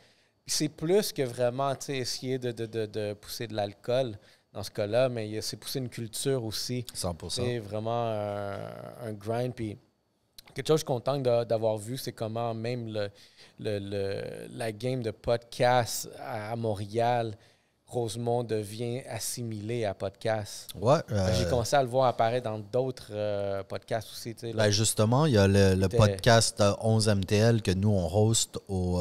[SPEAKER 1] C'est plus que vraiment essayer de, de, pousser de l'alcool dans ce cas-là, mais c'est pousser une culture aussi. 100 C'est vraiment un, grind. Puis quelque chose que je suis content d'avoir vu, c'est comment même le, la game de podcast à Montréal, Rosemont devient assimilé à podcast. Ouais. J'ai euh, commencé à le voir apparaître dans d'autres euh, podcasts aussi. Là, ben,
[SPEAKER 2] justement, il y a le, podcast 11 euh, MTL que nous, on host au,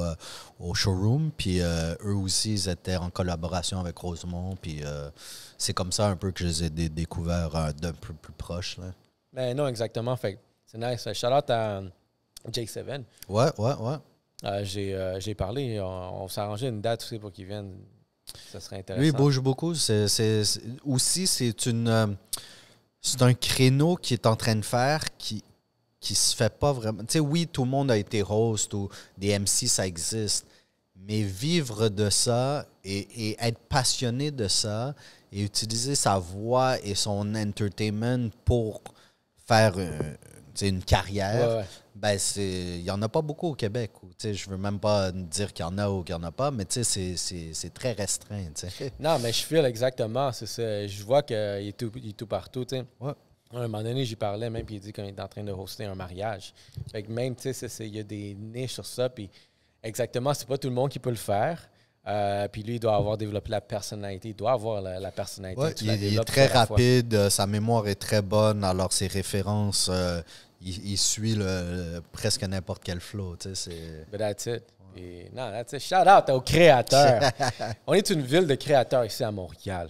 [SPEAKER 2] au showroom. Puis eux aussi, ils étaient en collaboration avec Rosemont. Puis c'est comme ça un peu que je les ai découverts d'un peu plus proche.
[SPEAKER 1] Ben non, exactement. Fait c'est nice. Shout out à Jake Seven. Ouais, ouais, ouais. J'ai parlé. On, on s'est arrangé une date aussi pour qu'ils viennent oui il bouge
[SPEAKER 2] beaucoup. C'est, aussi, c'est une. Euh, c'est un créneau qui est en train de faire qui, qui se fait pas vraiment. Tu sais, oui, tout le monde a été host ou des MC, ça existe. Mais vivre de ça et, être passionné de ça et utiliser sa voix et son entertainment pour faire euh, une, carrière, ben, il n'y en a pas beaucoup au Québec. Je ne veux même pas dire qu'il y en a ou qu'il n'y en a pas, mais c'est très restreint.
[SPEAKER 1] Non, mais je file exactement. Je vois qu'il est tout, tout partout. À un moment donné, j'y parlais même, puis il dit qu'il est en train de hoster un mariage. Fait même, tu sais, il y a des niches sur ça, puis exactement, c'est pas tout le monde qui peut le faire. Euh, puis lui, il doit avoir développé la personnalité. Il doit avoir la, personnalité. il, est très rapide,
[SPEAKER 2] euh, sa mémoire est très bonne, alors ses références euh, il, suit presque n'importe quel flow. tu sais, c'est- But
[SPEAKER 1] that's it. non, that's it. Shout out aux créateurs. On est une ville de créateurs ici à Montréal.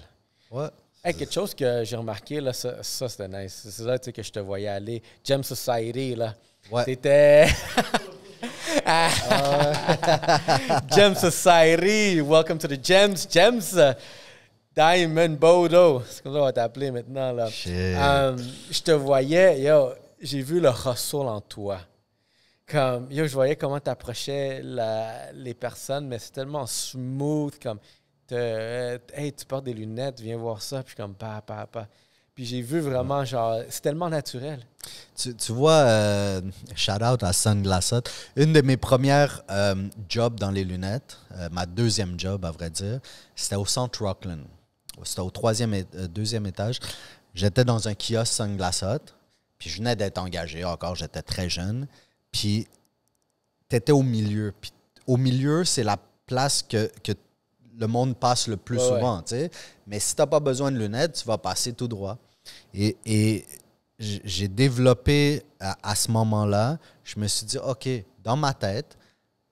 [SPEAKER 1] Ouais. quelque chose que j'ai remarqué, là, ça, c'était nice. C'est là tu sais, que je te voyais aller. Gem Society, là. Ouais. Ah. Ah. Gem Society, welcome to the Gems. Gems, Diamond Bodo. C'est comme ça qu'on va t'appeler maintenant, là. Um, je te voyais, yo, j'ai vu le rasol en toi. Comme, yo, je voyais comment tu approchais les personnes, mais c'est tellement smooth, comme, euh, hey, tu portes des lunettes, viens voir ça, puis comme, pa, pa, pa. Puis j'ai vu vraiment, genre, c'est tellement naturel.
[SPEAKER 2] Tu, vois, euh, shout out à Sunglassot. Une de mes premières euh, jobs dans les lunettes, ma deuxième job, à vrai dire, c'était au centre Rockland. C'était au troisième, deuxième étage. J'étais dans un kiosque Sunglassot. Puis je venais d'être engagé encore, j'étais très jeune. Puis tu étais au milieu. Puis au milieu, c'est la place que, le monde passe le plus souvent. Mais si tu n'as pas besoin de lunettes, tu vas passer tout droit. Et, j'ai développé à, ce moment-là, je me suis dit, OK, dans ma tête,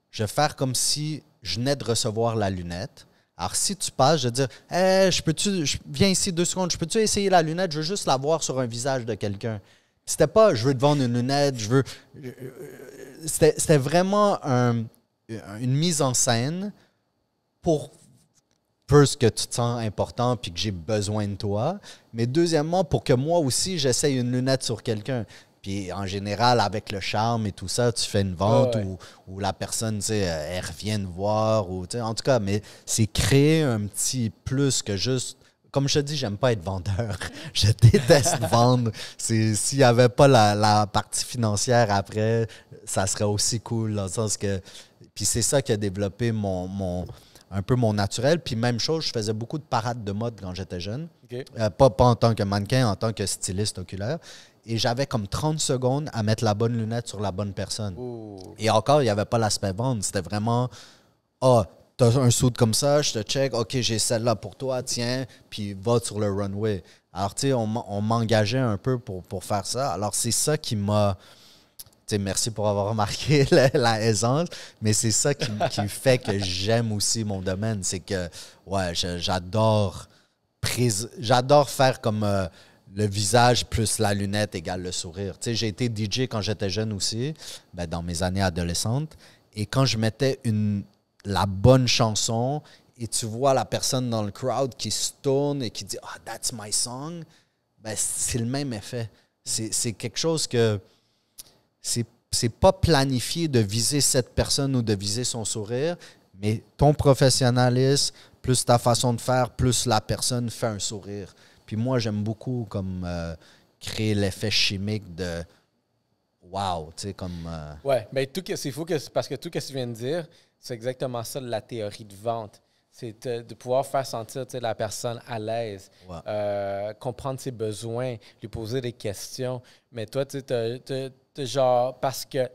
[SPEAKER 2] je vais faire comme si je venais de recevoir la lunette. Alors, si tu passes, je vais dire, je peux-tu, viens ici deux secondes, je peux-tu essayer la lunette? Je veux juste la voir sur un visage de quelqu'un. C'était pas je veux te vendre une lunette, je veux. Euh, c'était vraiment une mise en scène pour ce que tu te sens important puis que j'ai besoin de toi. Mais deuxièmement, pour que moi aussi, j'essaye une lunette sur quelqu'un. Puis en général, avec le charme et tout ça, tu fais une vente ou la personne, tu sais, elle revient te voir. Ou, en tout cas, mais c'est créer un petit plus que juste comme je te dis, j'aime pas être vendeur. Je déteste vendre. S'il n'y avait pas la, partie financière après, ça serait aussi cool que. Puis c'est ça qui a développé mon, un peu mon naturel. Puis même chose, je faisais beaucoup de parades de mode quand j'étais jeune. Euh, pas, en tant que mannequin, en tant que styliste oculaire. Et j'avais comme 30 secondes à mettre la bonne lunette sur la bonne personne. Et encore, il n'y avait pas l'aspect vendre. C'était vraiment oh, t'as un soude comme ça, je te check, OK, j'ai celle-là pour toi, tiens, puis va sur le runway. Alors, tu sais, on, m'engageait un peu pour, faire ça. Alors, c'est ça qui m'a. Tu sais, merci pour avoir remarqué la, aisance, mais c'est ça qui, fait que j'aime aussi mon domaine. C'est que, ouais, j'adore j'adore faire comme euh, le visage plus la lunette égale le sourire. Tu sais, j'ai été DJ quand j'étais jeune aussi, ben, dans mes années adolescentes. Et quand je mettais une, la bonne chanson et tu vois la personne dans le crowd qui se tourne et qui dit Ah, that's my song, ben, c'est le même effet. C'est quelque chose que c'est pas planifié de viser cette personne ou de viser son sourire, mais ton professionnalisme, plus ta façon de faire, plus la personne fait un sourire. Puis moi, j'aime beaucoup comme euh, créer l'effet chimique de wow, tu sais, comme. Euh,
[SPEAKER 1] ouais, mais ben, tout c'est fou parce que tout ce que tu viens de dire, c'est exactement ça la théorie de vente. C'est de, pouvoir faire sentir la personne à l'aise, euh, comprendre ses besoins, lui poser des questions. Mais toi, tu genre, parce que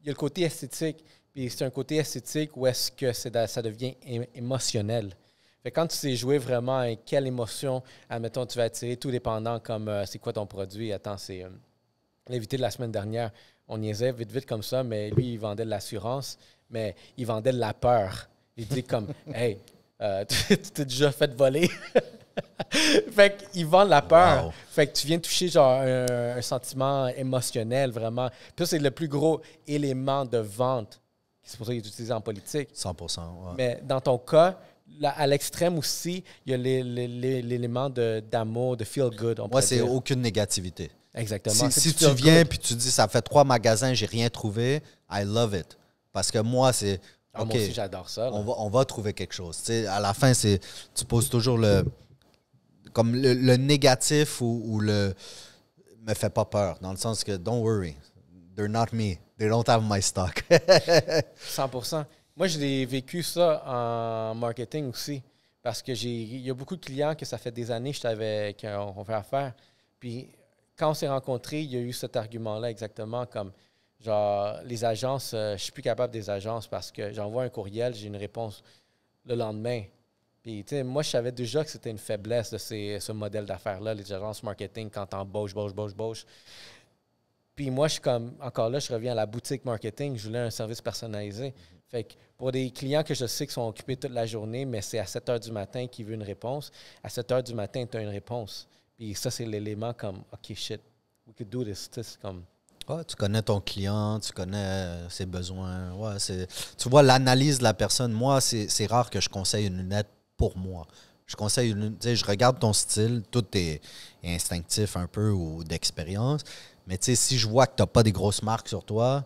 [SPEAKER 1] il y a le côté esthétique, puis c'est un côté esthétique où est-ce que ça devient émotionnel. Fait quand tu sais jouer vraiment à quelle émotion, admettons, tu vas tirer tout dépendant comme euh, c'est quoi ton produit. Attends, c'est euh, l'invité de la semaine dernière, on y niaisait vite, vite comme ça, mais lui, il vendait de l'assurance mais ils vendaient de la peur. Ils dit comme, hey, euh, tu t'es déjà fait voler. fait qu'ils vendent la peur. Fait que tu viens toucher genre un, sentiment émotionnel vraiment. Puis c'est le plus gros élément de vente. C'est pour ça qu'il est utilisé en politique. 100 Mais dans ton cas, à l'extrême aussi, il y a l'élément d'amour,
[SPEAKER 2] de, feel good. Moi, c'est aucune négativité. Exactement. Si, tu viens et puis tu dis ça fait trois magasins, j'ai rien trouvé, I love it. Parce que moi, c'est. Ah, moi j'adore ça. On va, trouver quelque chose. à la fin, c'est tu poses toujours le. Comme le, négatif ou, le. Me fait pas peur, dans le sens que, don't worry, they're not me, they don't have my stock.
[SPEAKER 1] 100 Moi, j'ai vécu ça en marketing aussi. Parce que j'ai y a beaucoup de clients que ça fait des années qu'on euh, fait affaire. Puis quand on s'est rencontrés, il y a eu cet argument-là exactement comme Genre, les agences, euh, je suis plus capable des agences parce que j'envoie un courriel, j'ai une réponse le lendemain. Puis, tu sais, moi, je savais déjà que c'était une faiblesse de ces, ce modèle d'affaires-là, les agences marketing, quand t'embauches, bauches, bauches, bauches. Puis moi, je suis comme, encore là, je reviens à la boutique marketing, je voulais un service personnalisé. Fait que pour des clients que je sais qui sont occupés toute la journée, mais c'est à 7 h du matin qu'ils veulent une réponse, à 7 h du matin, tu as une réponse. Puis ça, c'est l'élément comme, OK, shit, we could do this. comme,
[SPEAKER 2] ah, tu connais ton client, tu connais euh, ses besoins. tu vois, l'analyse de la personne, moi, c'est rare que je conseille une lunette pour moi. Je conseille une lunette, je regarde ton style, tout est, instinctif un peu ou d'expérience. Mais si je vois que tu n'as pas des grosses marques sur toi,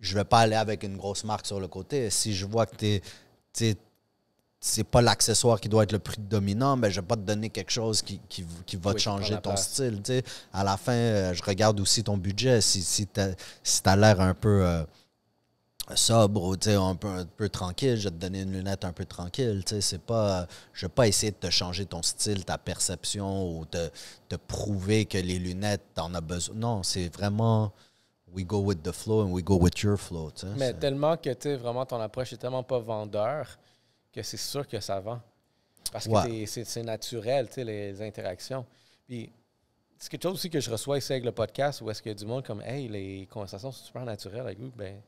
[SPEAKER 2] je ne vais pas aller avec une grosse marque sur le côté. Si je vois que tu es c'est pas l'accessoire qui doit être le prix dominant, mais je vais pas te donner quelque chose qui, qui, va te changer ton style. À la fin, euh, je regarde aussi ton budget. Si, si tu as, l'air un peu euh, sobre ou un peu, un peu tranquille, je vais te donner une lunette un peu tranquille. C'est pas, je vais pas essayer de te changer ton style, ta perception ou de te prouver que les lunettes, tu en as besoin. Non, c'est vraiment we go with the flow and we go with your flow. Mais
[SPEAKER 1] tellement que tu vraiment ton approche est tellement pas vendeur que c'est sûr que ça vend. Parce que c'est naturel, tu les interactions. Puis, c'est quelque chose aussi que je reçois ici avec le podcast où est-ce qu'il y a du monde comme Hey, les conversations sont super naturelles avec vous. Ben,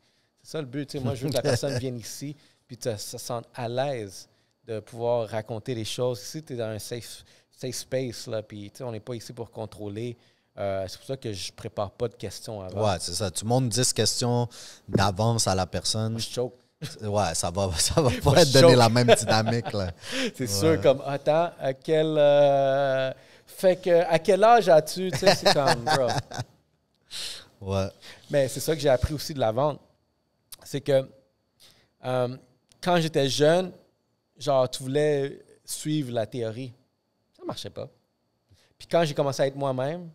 [SPEAKER 1] c'est ça le but. Tu moi, je veux que la personne vienne ici puis te, se sente à l'aise de pouvoir raconter les choses. Si tu es dans un safe, safe space, là, puis on n'est pas ici pour contrôler. Euh, c'est pour ça que je prépare pas de questions avant. Ouais, c'est ça.
[SPEAKER 2] tout Tu dit 10 questions d'avance à la personne. je choque. Ouais, ça va, ça va pas être donner la même dynamique. C'est sûr, comme,
[SPEAKER 1] attends, à quel. Euh, fait que, à quel âge as-tu? Tu sais, c'est comme, bro. Ouais. Mais c'est ça que j'ai appris aussi de la vente. C'est que euh, quand j'étais jeune, genre, tu voulais suivre la théorie. Ça marchait pas. Puis quand j'ai commencé à être moi-même,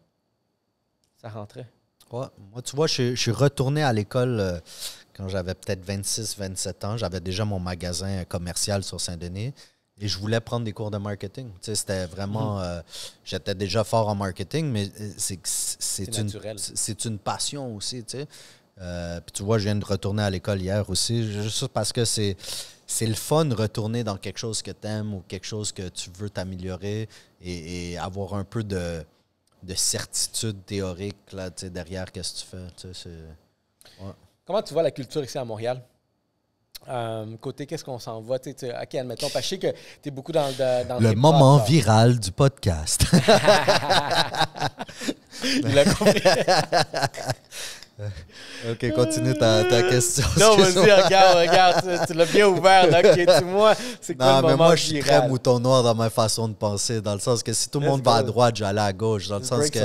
[SPEAKER 1] ça rentrait.
[SPEAKER 2] Ouais. Moi, tu vois, je, suis retourné à l'école. Euh, j'avais peut-être 26, 27 ans, j'avais déjà mon magasin commercial sur Saint-Denis et je voulais prendre des cours de marketing. c'était vraiment. Mhm. Euh, j'étais déjà fort en marketing, mais euh, c'est une, une passion aussi. Tu euh, puis tu vois, je viens de retourner à l'école hier aussi, juste parce que c'est c'est le fun de retourner dans quelque chose que tu aimes ou quelque chose que tu veux t'améliorer et, avoir un peu de, de certitude théorique là, derrière qu'est-ce que tu fais. Ouais.
[SPEAKER 1] Comment tu vois la culture ici à Montréal? Euh, côté, qu'est-ce qu'on s'en va? T'sais, OK, admettons, parce que que tu es beaucoup dans, dans le moment
[SPEAKER 2] viral du podcast. Il OK, continue ta, ta question. Non, vas-y, regarde, regarde, tu, l'as bien ouvert. OK, tu moi, c'est quoi non, mais moi, je suis très mouton noir dans ma façon de penser, dans le sens que si tout le monde va à droite, j'allais à gauche, dans le sens que...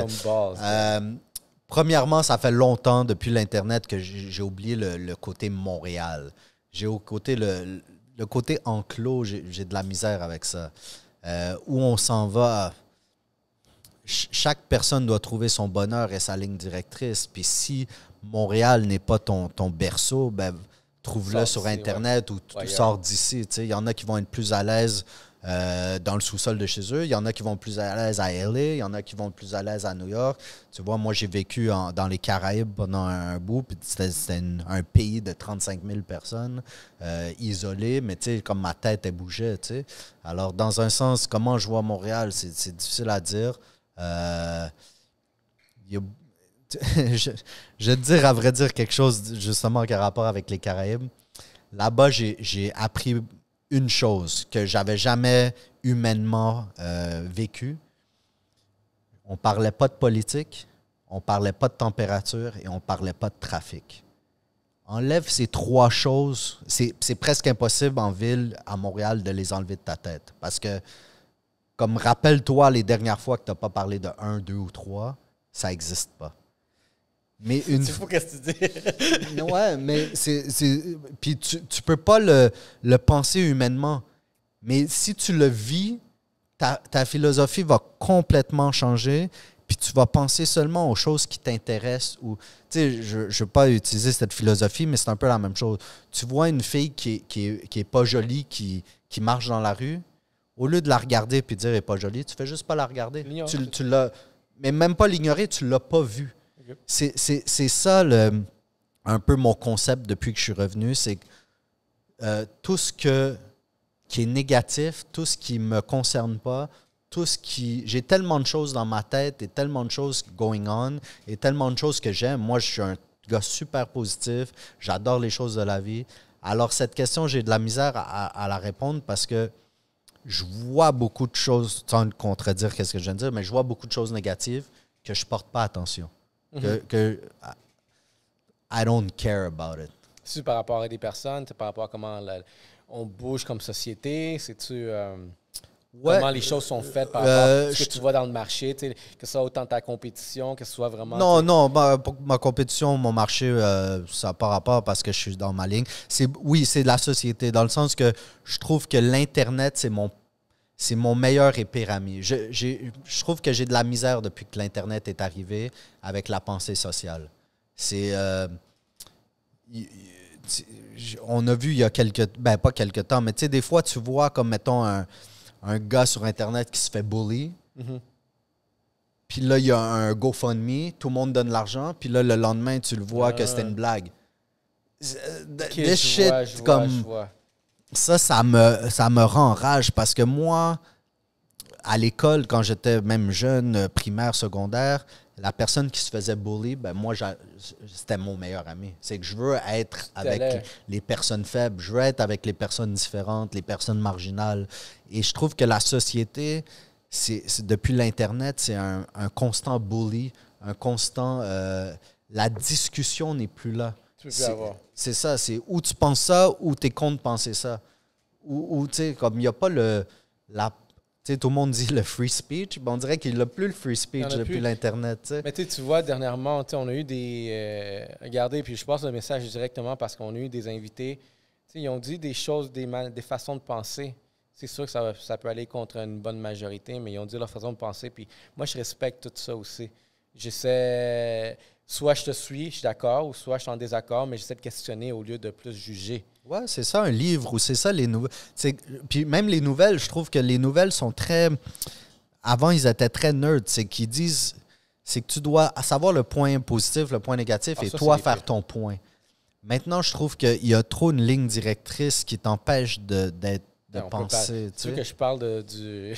[SPEAKER 2] Premièrement, ça fait longtemps depuis l'Internet que j'ai oublié le, côté Montréal. J'ai au côté le, côté enclos, j'ai de la misère avec ça. Euh, où on s'en va, chaque personne doit trouver son bonheur et sa ligne directrice. Puis si Montréal n'est pas ton, ton berceau, ben, trouve-le sur Internet ou tu sors d'ici. Il y en a qui vont être plus à l'aise euh, dans le sous-sol de chez eux. Il y en a qui vont plus à l'aise à LA, il y en a qui vont plus à l'aise à New York. Tu vois, moi, j'ai vécu dans les Caraïbes pendant un, bout, puis c'était un pays de 35 000 personnes euh, isolées, mais tu sais, comme ma tête, est bougeait, tu sais. Alors, dans un sens, comment je vois Montréal, c'est difficile à dire. Euh, je, je, vais te dire, à vrai dire, quelque chose justement qui a rapport avec les Caraïbes. Là-bas, j'ai appris une chose que j'avais jamais humainement euh, vécue. On parlait pas de politique, on parlait pas de température et on parlait pas de trafic. Enlève ces trois choses. C'est presque impossible en ville, à Montréal, de les enlever de ta tête. Parce que, comme rappelle-toi les dernières fois que tu n'as pas parlé de un, deux ou trois, ça n'existe pas. Mais une. C'est qu'est-ce que tu dis. ouais, mais c'est. Puis tu, tu peux pas le, penser humainement. Mais si tu le vis, ta, philosophie va complètement changer. Puis tu vas penser seulement aux choses qui t'intéressent. Ou, tu sais, je ne veux pas utiliser cette philosophie, mais c'est un peu la même chose. Tu vois une fille qui pas jolie, qui, qui marche dans la rue, au lieu de la regarder puis dire elle n'est pas jolie, tu fais juste pas la regarder. Tu, mais même pas l'ignorer, tu l'as pas vue. C'est ça un peu mon concept depuis que je suis revenu, c'est euh, tout ce qui est négatif, tout ce qui me concerne pas, tout ce qui. J'ai tellement de choses dans ma tête et tellement de choses going on et tellement de choses que j'aime. Moi, je suis un gars super positif. J'adore les choses de la vie. Alors, cette question, j'ai de la misère à, la répondre parce que je vois beaucoup de choses, sans contredire quest ce que je viens de dire, mais je vois beaucoup de choses négatives que je porte pas attention. Mhm. que, que I don't care about it.
[SPEAKER 1] C'est par rapport à des personnes, c'est par rapport à comment on bouge comme société, c'est-tu euh, ouais, comment les choses sont faites par euh, rapport à ce que tu vois dans le marché, que ça autant ta compétition, que ce soit vraiment. Non, non,
[SPEAKER 2] ma, bah, ma compétition, mon marché, euh, ça par rapport parce que je suis dans ma ligne. C'est Oui, c'est de la société, dans le sens que je trouve que l'Internet, c'est mon c'est mon meilleur et pire ami. Je, trouve que j'ai de la misère depuis que l'Internet est arrivé avec la pensée sociale. C'est. Euh, on a vu il y a quelques. Ben, pas quelques temps, mais tu sais, des fois, tu vois comme, mettons, un, un, gars sur Internet qui se fait bully. Mhm. Puis là, il y a un GoFundMe, tout le monde donne l'argent, puis là, le lendemain, tu le vois que ah. c'était une blague. Euh, this shit, comme ça, ça me, ça me rend rage parce que moi, à l'école, quand j'étais même jeune, euh, primaire, secondaire, la personne qui se faisait bully, ben moi, c'était mon meilleur ami. C'est que je veux être avec les, personnes faibles, je veux être avec les personnes différentes, les personnes marginales. Et je trouve que la société, c'est depuis l'Internet, c'est un, constant bully, un constant... Euh, la discussion n'est plus là. C'est ça, c'est où tu penses ça ou tu es contre penser ça. Ou, tu sais, comme il n'y a pas le. La, tout le monde dit le free speech. mais on dirait qu'il n'a plus le free speech depuis l'Internet.
[SPEAKER 1] Mais tu vois, dernièrement, on a eu des. Euh, regardez, puis je passe le message directement parce qu'on a eu des invités. ils ont dit des choses, des, des façons de penser. C'est sûr que ça, ça, peut aller contre une bonne majorité, mais ils ont dit leur façon de penser. Puis moi, je respecte tout ça aussi. J'essaie soit je te suis, je suis d'accord, ou soit je suis en désaccord, mais j'essaie de questionner au lieu de plus juger.
[SPEAKER 2] Ouais, c'est ça un livre, ou c'est ça les nouvelles. Puis même les nouvelles, je trouve que les nouvelles sont très. Avant, ils étaient très neutres. c'est qu'ils disent. C'est que tu dois savoir le point positif, le point négatif, ah, et toi faire ton point. Maintenant, je trouve qu'il y a trop une ligne directrice qui t'empêche de, d'être, ben, penser. Tu sais que je
[SPEAKER 1] parle de, du,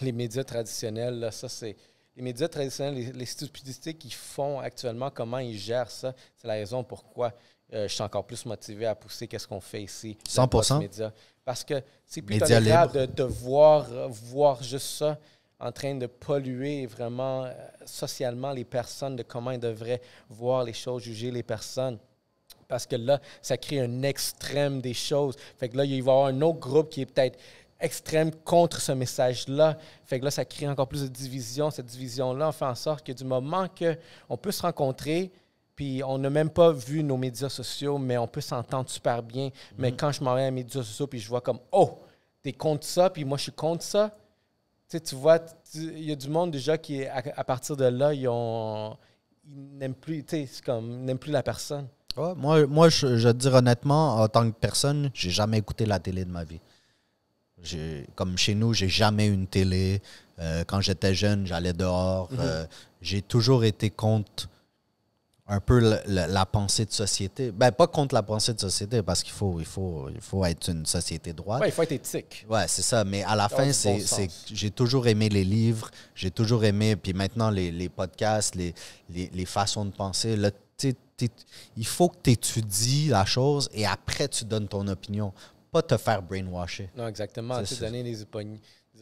[SPEAKER 1] les médias traditionnels, ça c'est les médias traditionnels, les, stupidités qu'ils font actuellement, comment ils gèrent ça, c'est la raison pourquoi euh, je suis encore plus motivé à pousser qu'est-ce qu'on fait ici. 100 médias. Parce que c'est plus agréable de, voir, juste ça en train de polluer vraiment euh, socialement les personnes, de comment ils devraient voir les choses, juger les personnes parce que là, ça crée un extrême des choses. Fait que là, il va y avoir un autre groupe qui est peut-être extrême contre ce message-là. Fait que là, ça crée encore plus de division. Cette division-là fait en sorte que du moment qu'on peut se rencontrer, puis on n'a même pas vu nos médias sociaux, mais on peut s'entendre super bien. Mais mhm. quand je m'en vais à mes médias sociaux, puis je vois comme, oh, t'es contre ça, puis moi, je suis contre ça. Tu, vois, il y a du monde déjà qui, à, partir de là, ils n'aiment plus, comme, plus la personne.
[SPEAKER 2] moi, moi je, vais dire honnêtement, en tant que personne, j'ai jamais écouté la télé de ma vie. Comme chez nous, j'ai jamais une télé. Euh, quand j'étais jeune, j'allais dehors. Mhm. Euh, j'ai toujours été contre un peu la, pensée de société. Ben, pas contre la pensée de société, parce qu'il faut, il faut, il faut être une société droite. il faut être éthique. Ouais, c'est ça. Mais à la fin, c'est, j'ai toujours aimé les livres, j'ai toujours aimé, puis maintenant, les, podcasts, les, façons de penser. il faut que tu étudies la chose et après tu donnes ton opinion pas te faire brainwasher.
[SPEAKER 1] Non, exactement. Tu donner des,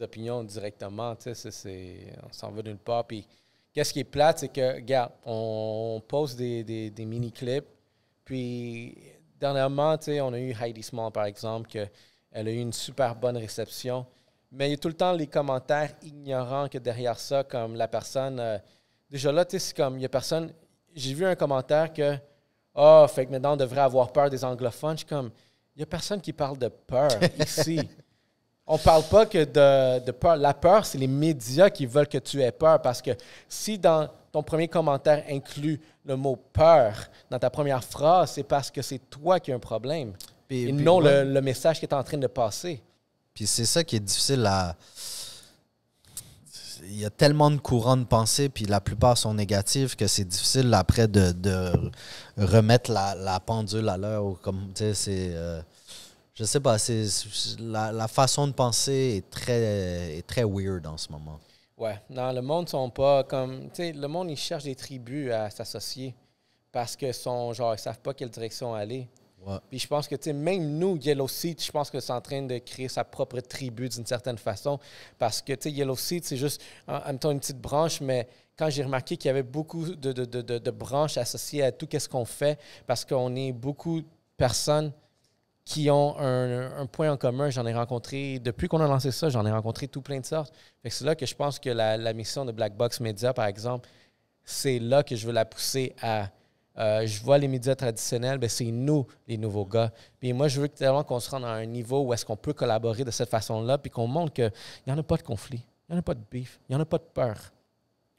[SPEAKER 1] opinions directement, tu sais, on s'en veut d'une part. Puis, qu'est-ce qui est plate, c'est que, regarde, on poste des, mini-clips. Puis, dernièrement, tu sais, on a eu Heidi Small, par exemple, que elle a eu une super bonne réception. Mais il y a tout le temps les commentaires ignorants que derrière ça, comme la personne. Euh, déjà là, tu sais, c'est comme, il y a personne. J'ai vu un commentaire que, oh, fait que maintenant, on devrait avoir peur des anglophones. Je suis comme, il n'y a personne qui parle de peur ici. On ne parle pas que de, peur. La peur, c'est les médias qui veulent que tu aies peur parce que si dans ton premier commentaire inclut le mot peur dans ta première phrase, c'est parce que c'est toi qui as un problème. et non le, le, message qui est en train de passer.
[SPEAKER 2] Puis c'est ça qui est difficile à, il y a tellement de courants de pensée, puis la plupart sont négatifs, que c'est difficile après de, remettre la, pendule à l'heure. Comme, c'est, euh, je sais pas, c'est, la, façon de penser est très, très weird en ce moment.
[SPEAKER 1] Ouais, non, le monde sont pas comme. Le monde, ils cherche des tribus à s'associer parce que sont, genre, ils savent pas quelle direction aller. Puis je pense que, même nous, Yellow Seed, je pense que c'est en train de créer sa propre tribu d'une certaine façon. Parce que, Yellow Seed, c'est juste, en, une petite branche, mais quand j'ai remarqué qu'il y avait beaucoup de, branches associées à tout ce qu'on fait, parce qu'on est beaucoup de personnes qui ont un, point en commun. J'en ai rencontré, depuis qu'on a lancé ça, j'en ai rencontré tout plein de sortes. c'est là que je pense que la, la mission de Black Box Media, par exemple, c'est là que je veux la pousser à euh, je vois les médias traditionnels, ben c'est nous, les nouveaux gars. Puis moi, je veux tellement qu'on se rende à un niveau où est-ce qu'on peut collaborer de cette façon-là, puis qu'on montre qu'il n'y en a pas de conflit, il n'y en a pas de beef, il n'y en a pas de peur.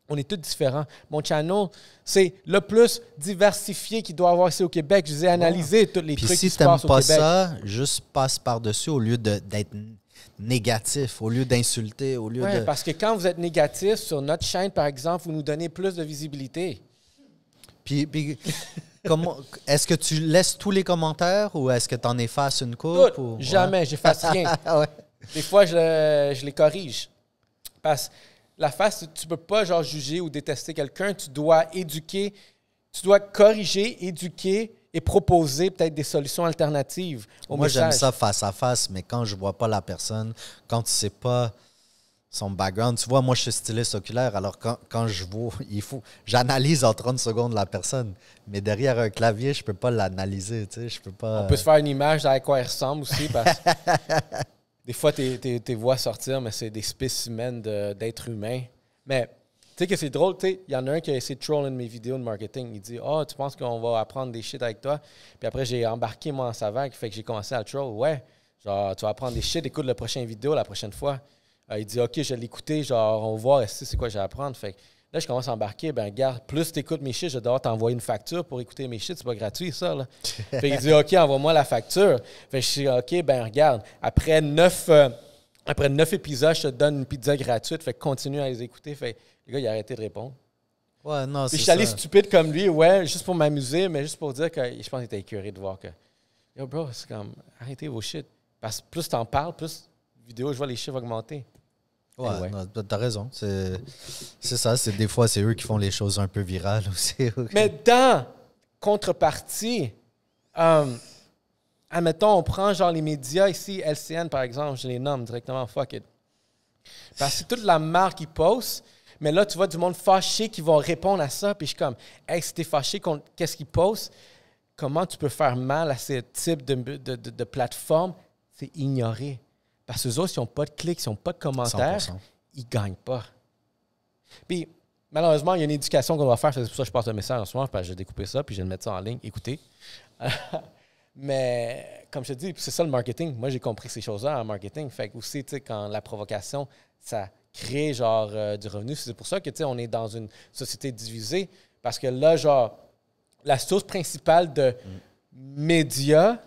[SPEAKER 1] On est tous différents. Mon channel, c'est le plus diversifié qu'il doit avoir ici au Québec. Je vous ai analysé tous les trucs si qui se passent si pas ça,
[SPEAKER 2] juste passe par-dessus au lieu d'être négatif au lieu d'insulter, au lieu de... parce
[SPEAKER 1] que quand vous êtes négatif sur notre chaîne, par exemple, vous nous donnez plus de visibilité.
[SPEAKER 2] Puis, est-ce que tu laisses tous les commentaires ou est-ce que tu en effaces une coupe? Ou, jamais, je j'efface rien.
[SPEAKER 1] Des fois, je, les corrige. Parce que la face, tu ne peux pas genre juger ou détester quelqu'un. Tu dois éduquer, tu dois corriger, éduquer et proposer peut-être des solutions alternatives. Au Moi, j'aime ça
[SPEAKER 2] face à face, mais quand je ne vois pas la personne, quand tu ne sais pas son background. Tu vois, moi, je suis styliste oculaire, alors quand, quand je vois, il faut, j'analyse en 30 secondes la personne, mais derrière un clavier, je peux pas l'analyser, tu sais, je peux pas... On peut se
[SPEAKER 1] faire une image à quoi elle ressemble aussi, parce que des fois, tes voix sortir, mais c'est des spécimens d'êtres humains. Mais, tu sais que c'est drôle, tu sais, il y en a un qui a essayé de troller mes vidéos de marketing, il dit « oh, tu penses qu'on va apprendre des shit avec toi? » Puis après, j'ai embarqué, moi, en qui fait que j'ai commencé à troll. « Ouais, genre, tu vas apprendre des shit, écoute la prochaine vidéo la prochaine fois. » Euh, il dit OK, je vais l'écouter, genre, on va voir, c'est quoi j'ai à apprendre. Fait là, je commence à embarquer. Ben, regarde plus tu écoutes mes shit, je dois devoir t'envoyer une facture pour écouter mes shit. C'est pas gratuit, ça. Là. il dit OK, envoie-moi la facture. Fait je dis OK, ben, regarde, après neuf. Euh, après neuf épisodes, je te donne une pizza gratuite. Fait continue à les écouter. Fait le gars, il a arrêté de répondre. Ouais, non, c'est. Je suis allé stupide comme lui, ouais, juste pour m'amuser, mais juste pour dire que je pense qu'il était écœuré de voir que. Yo, bro, c'est comme, arrêtez vos shit. Parce que plus t'en parles, plus vidéo, je vois les chiffres augmenter.
[SPEAKER 2] Ouais, eh t'as raison. C'est ça, c'est des fois, c'est eux qui font les choses un peu virales aussi.
[SPEAKER 1] Mais dans contrepartie, euh, admettons, on prend genre les médias ici, LCN par exemple, je les nomme directement, fuck it. Parce que toute la marque qui poste, mais là, tu vois du monde fâché qui vont répondre à ça, puis je suis comme, hey, si t'es fâché qu'est-ce qu'ils postent, comment tu peux faire mal à ce type de plateforme? C'est ignoré. Parce que eux autres, ils n'ont pas de clics, s'ils n'ont pas de commentaires, ils ne gagnent pas. Puis, malheureusement, il y a une éducation qu'on va faire. C'est pour ça que je porte un message en ce moment, parce que j'ai découpé ça, puis je vais le mettre ça en ligne. Écoutez. Mais, comme je te dis, c'est ça le marketing. Moi, j'ai compris ces choses-là en marketing. Fait que aussi, tu sais, quand la provocation, ça crée, genre, euh, du revenu. C'est pour ça que, tu sais, on est dans une société divisée. Parce que là, genre, la source principale de mm. médias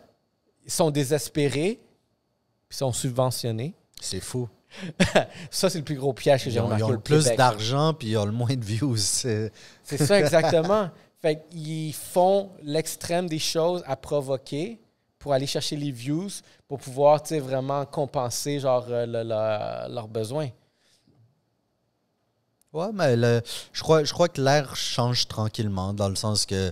[SPEAKER 1] sont désespérés puis sont subventionnés.
[SPEAKER 2] C'est fou. ça, c'est le plus gros piège que j'ai remarqué. Ils ont le plus d'argent, puis ils ont le moins de views. C'est ça, exactement.
[SPEAKER 1] fait qu'ils font l'extrême des choses à provoquer pour aller chercher les views, pour pouvoir vraiment compenser genre, euh, leurs besoins.
[SPEAKER 2] Ouais, mais je, crois, je crois que l'air change tranquillement, dans le sens que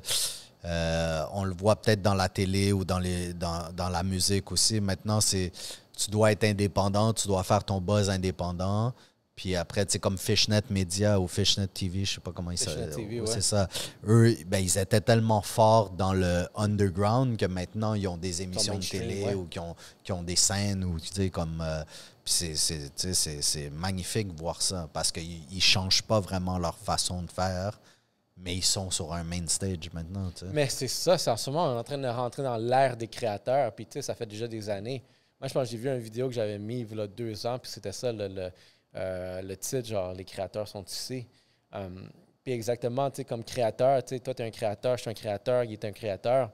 [SPEAKER 2] euh, on le voit peut-être dans la télé ou dans, les, dans, dans la musique aussi. Maintenant, c'est tu dois être indépendant, tu dois faire ton buzz indépendant. Puis après, tu sais, comme Fishnet Media ou Fishnet TV, je sais pas comment ils s'appellent. C'est ça. Eux, ben, ils étaient tellement forts dans le underground que maintenant, ils ont des émissions de télé ou qui ont, des scènes ou, tu sais, comme... Euh, c'est magnifique de voir ça parce qu'ils ne changent pas vraiment leur façon de faire, mais ils sont sur un main stage maintenant. Mais
[SPEAKER 1] c'est ça, c'est en ce moment, on est en train de rentrer dans l'ère des créateurs, puis tu sais, ça fait déjà des années. Moi, je pense que j'ai vu une vidéo que j'avais mise il y a deux ans, puis c'était ça le, euh, titre, genre Les créateurs sont ici. Hum, puis exactement, tu sais, comme créateur, tu sais, toi, tu es un créateur, je suis un créateur, il est un créateur.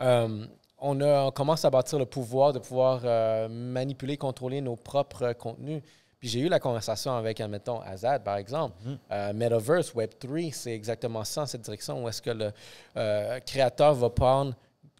[SPEAKER 1] Hum, on, commence à bâtir le pouvoir de pouvoir euh, manipuler, contrôler nos propres contenus. Puis j'ai eu la conversation avec, admettons, Azad, par exemple. Mhm. Euh, Metaverse, Web3, c'est exactement ça, cette direction où est-ce que le créateur va prendre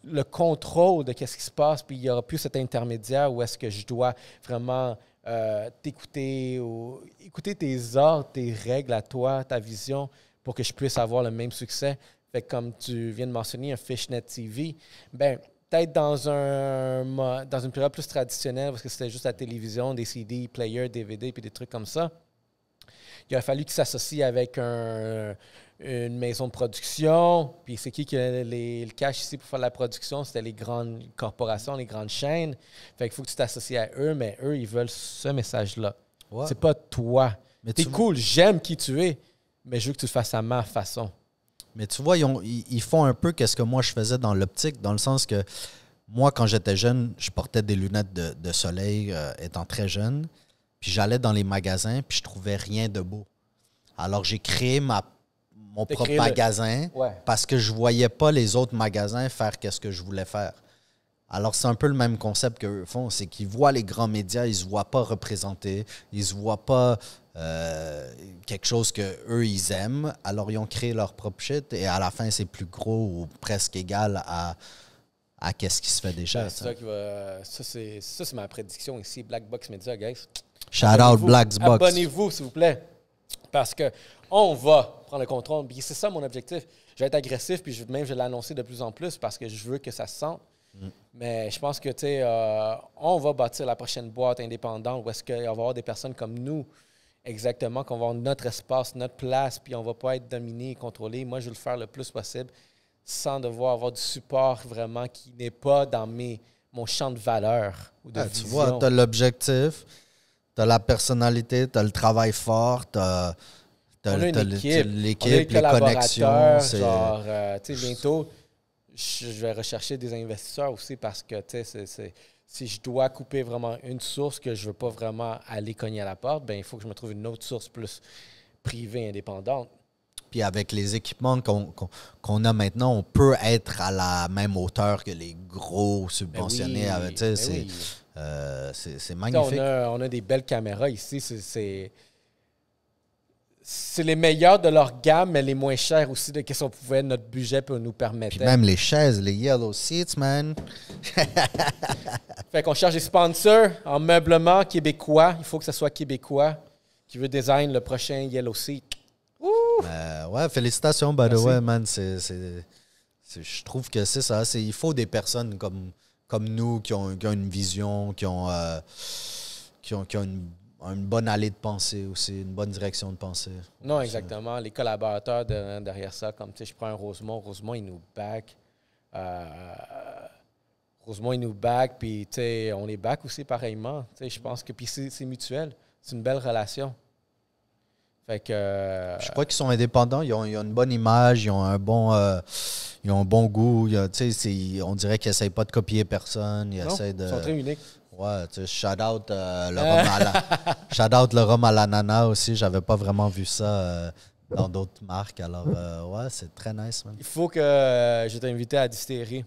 [SPEAKER 1] le contrôle de quest ce qui se passe, puis il n'y aura plus cet intermédiaire où est-ce que je dois vraiment euh, t'écouter ou écouter tes ordres, tes règles à toi, ta vision, pour que je puisse avoir le même succès. Fait comme tu viens de mentionner, un Fishnet TV, ben peut-être dans, un, dans une période plus traditionnelle, parce que c'était juste la télévision, des CD, players, DVD, puis des trucs comme ça, il a fallu qu'il s'associe avec un une maison de production. Puis c'est qui qui a les, le cash ici pour faire la production? C'était les grandes corporations, les grandes chaînes. Fait qu'il faut que tu t'associes à eux, mais eux, ils veulent ce message-là. C'est pas toi. Mais T'es cool, j'aime qui tu es, mais je veux que tu le fasses à ma façon.
[SPEAKER 2] Mais tu vois, ils, font un peu qu'est-ce que moi je faisais dans l'optique, dans le sens que moi, quand j'étais jeune, je portais des lunettes de, soleil euh, étant très jeune. Puis j'allais dans les magasins, puis je trouvais rien de beau. Alors j'ai créé ma mon propre magasin parce que je voyais pas les autres magasins faire qu'est-ce que je voulais faire. Alors, c'est un peu le même concept qu'eux font, c'est qu'ils voient les grands médias, ils ne se voient pas représenter, ils ne se voient pas euh, quelque chose que eux ils aiment. Alors, ils ont créé leur propre shit et à la fin, c'est plus gros ou presque égal à, à ce qui se fait déjà. Ben,
[SPEAKER 1] hein. ça, ça c'est ma prédiction ici, Black Box Media, guys. Shout out Black Box. Abonnez-vous, s'il vous plaît, parce que on va le contrôle. c'est ça mon objectif. Je vais être agressif, puis je, même je vais l'annoncer de plus en plus parce que je veux que ça se sente. Mm. Mais je pense que, tu sais, euh, on va bâtir la prochaine boîte indépendante où est-ce qu'il va y avoir des personnes comme nous, exactement, qu'on va avoir notre espace, notre place, puis on va pas être dominé et contrôlé. Moi, je veux le faire le plus possible sans devoir avoir du support vraiment qui n'est pas dans mes, mon champ de valeur ben, Tu vois, tu as
[SPEAKER 2] l'objectif, tu as la personnalité, tu as le travail fort, tu as T'as, l'équipe, les connexions. Genre,
[SPEAKER 1] euh, bientôt, je vais rechercher des investisseurs aussi parce que, tu sais, si je dois couper vraiment une source que je veux pas vraiment aller cogner à la porte, ben il faut que je me trouve une autre source plus privée, indépendante.
[SPEAKER 2] Puis avec les équipements qu'on, a maintenant, on peut être à la même hauteur que les gros subventionnés. c'est, magnifique.
[SPEAKER 1] On a, des belles caméras ici. c'est c'est les meilleurs de leur gamme, mais les moins chers aussi de qu'est-ce qu'on pouvait, notre budget peut nous permettre. Puis même les
[SPEAKER 2] chaises, les yellow seats, man.
[SPEAKER 1] fait qu'on cherche des sponsors en meublement québécois. Il faut que ce soit québécois qui veut design le prochain yellow seat.
[SPEAKER 2] Euh, ouais, félicitations, by the way, man. je trouve que c'est ça. C'est, il faut des personnes comme, comme nous qui ont, qui ont une vision, qui ont, euh, qui ont, qui ont une une bonne allée de pensée aussi, une bonne direction de pensée.
[SPEAKER 1] Non, exactement. Les collaborateurs de, derrière ça, comme tu sais, je prends un Rosemont, Rosemont, il nous back. Euh, Rosemont, il nous back, puis tu sais, on les back aussi pareillement. Tu sais, je pense que puis c'est mutuel. C'est une belle relation. Fait que, euh,
[SPEAKER 2] je crois qu'ils sont indépendants. Ils ont, ils ont, une bonne image, ils ont un bon, euh, ils ont un bon goût. Ils ont, on dirait qu'ils n'essayent pas de copier personne. Ils non, de, ils sont très uniques. Ouais, tu sais, shout out euh, le rhum à shout le rhum à l'ananas aussi. J'avais pas vraiment vu ça euh, dans d'autres marques. Alors, euh, ouais, c'est très nice, Il
[SPEAKER 1] faut que je t'invite à distillerie.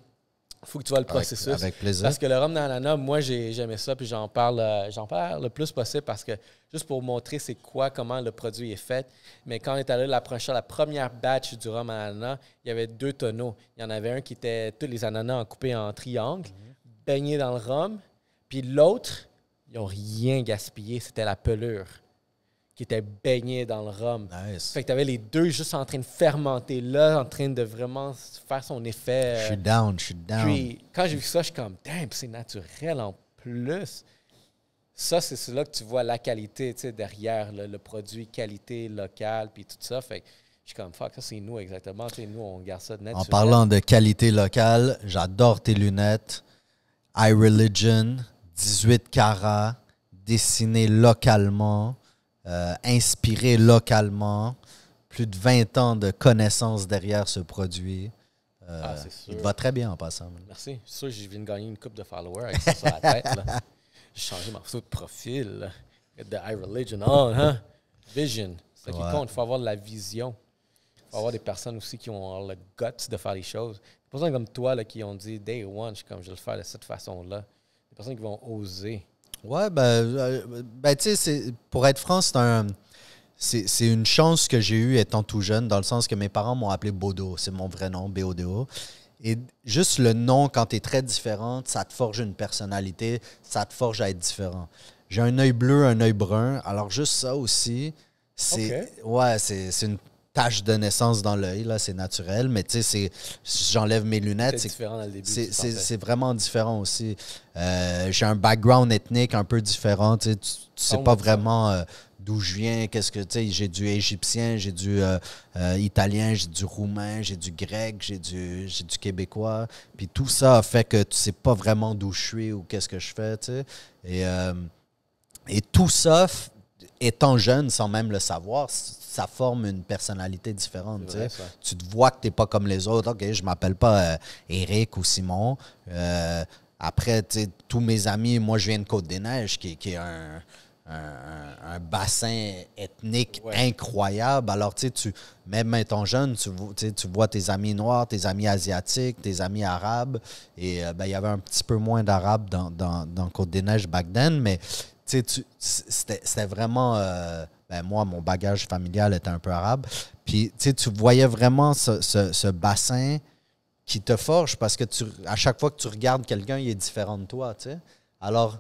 [SPEAKER 1] Il faut que tu vois le processus. Avec, plaisir. Parce que le rhum d'ananas, moi, j'aimais ça, puis j'en parle, j'en parle le plus possible parce que juste pour montrer c'est quoi, comment le produit est fait. Mais quand on est allé l'approcher, la première batch du rhum à l'ananas, il y avait deux tonneaux. Il y en avait un qui était tous les ananas coupés en triangle, mhm. baignés dans le rhum, puis l'autre, ils n'ont rien gaspillé, c'était la pelure qui était baignée dans le rhum. Fait que tu avais les deux juste en train de fermenter là, en train de vraiment faire son effet. Je suis down, je suis down. Puis quand j'ai vu ça, je suis comme, damn, c'est naturel en plus. Ça, c'est cela que tu vois la qualité, derrière le, produit qualité local puis tout ça. Fait que je suis comme, fuck, ça c'est nous exactement. Tu nous, on garde ça de naturel. En parlant de
[SPEAKER 2] qualité locale, j'adore tes lunettes. I Religion. 18 carats, dessiné localement, euh, inspiré localement, plus de 20 ans de connaissances derrière ce produit. Euh, ah, sûr. Il va très bien en passant.
[SPEAKER 1] Merci. C'est sûr, je viens de gagner une coupe de followers avec ça sur la tête. J'ai changé ma photo de profil. the high religion hein? Vision. C'est Il faut avoir la vision. Il faut avoir des personnes aussi qui ont le guts de faire les choses. pas besoin comme toi là, qui ont dit Day one, comme, je vais le faire de cette façon-là des personnes qui vont oser.
[SPEAKER 2] Ouais, ben, euh, ben tu sais, pour être franc, c'est un. une chance que j'ai eue étant tout jeune, dans le sens que mes parents m'ont appelé Bodo. C'est mon vrai nom, b Et juste le nom, quand tu es très différent, ça te forge une personnalité, ça te forge à être différent. J'ai un œil bleu, un œil brun. Alors, juste ça aussi, c'est ouais, c'est une tache de naissance dans l'œil, là, c'est naturel, mais tu sais, j'enlève mes lunettes. C'est différent C'est vraiment différent aussi. Euh, j'ai un background ethnique un peu différent, tu, tu sais ah pas vraiment. Euh, d'où je viens, qu'est-ce que tu sais, j'ai du égyptien, j'ai du euh, italien, j'ai du roumain, j'ai du grec, j'ai du du québécois, puis tout ça fait que tu sais pas vraiment d'où je suis ou qu'est-ce que je fais, tu sais. Et et tout ça étant jeune sans même le savoir, ça forme une personnalité différente. tu te vois que tu n'es pas comme les autres. OK, je m'appelle pas euh, Eric ou Simon. Euh, après, tous mes amis, moi, je viens de Côte-des-Neiges, qui, qui est un, bassin ethnique incroyable. Alors, tu même étant jeune, tu, tu vois tes amis noirs, tes amis asiatiques, tes amis arabes. Et euh, ben, il y avait un petit peu moins d'arabes dans, Côte-des-Neiges back then, mais c'était vraiment ben moi, mon bagage familial était un peu arabe. Puis, tu tu voyais vraiment ce, bassin qui te forge parce que tu, à chaque fois que tu regardes quelqu'un, il est différent de toi, tu Alors,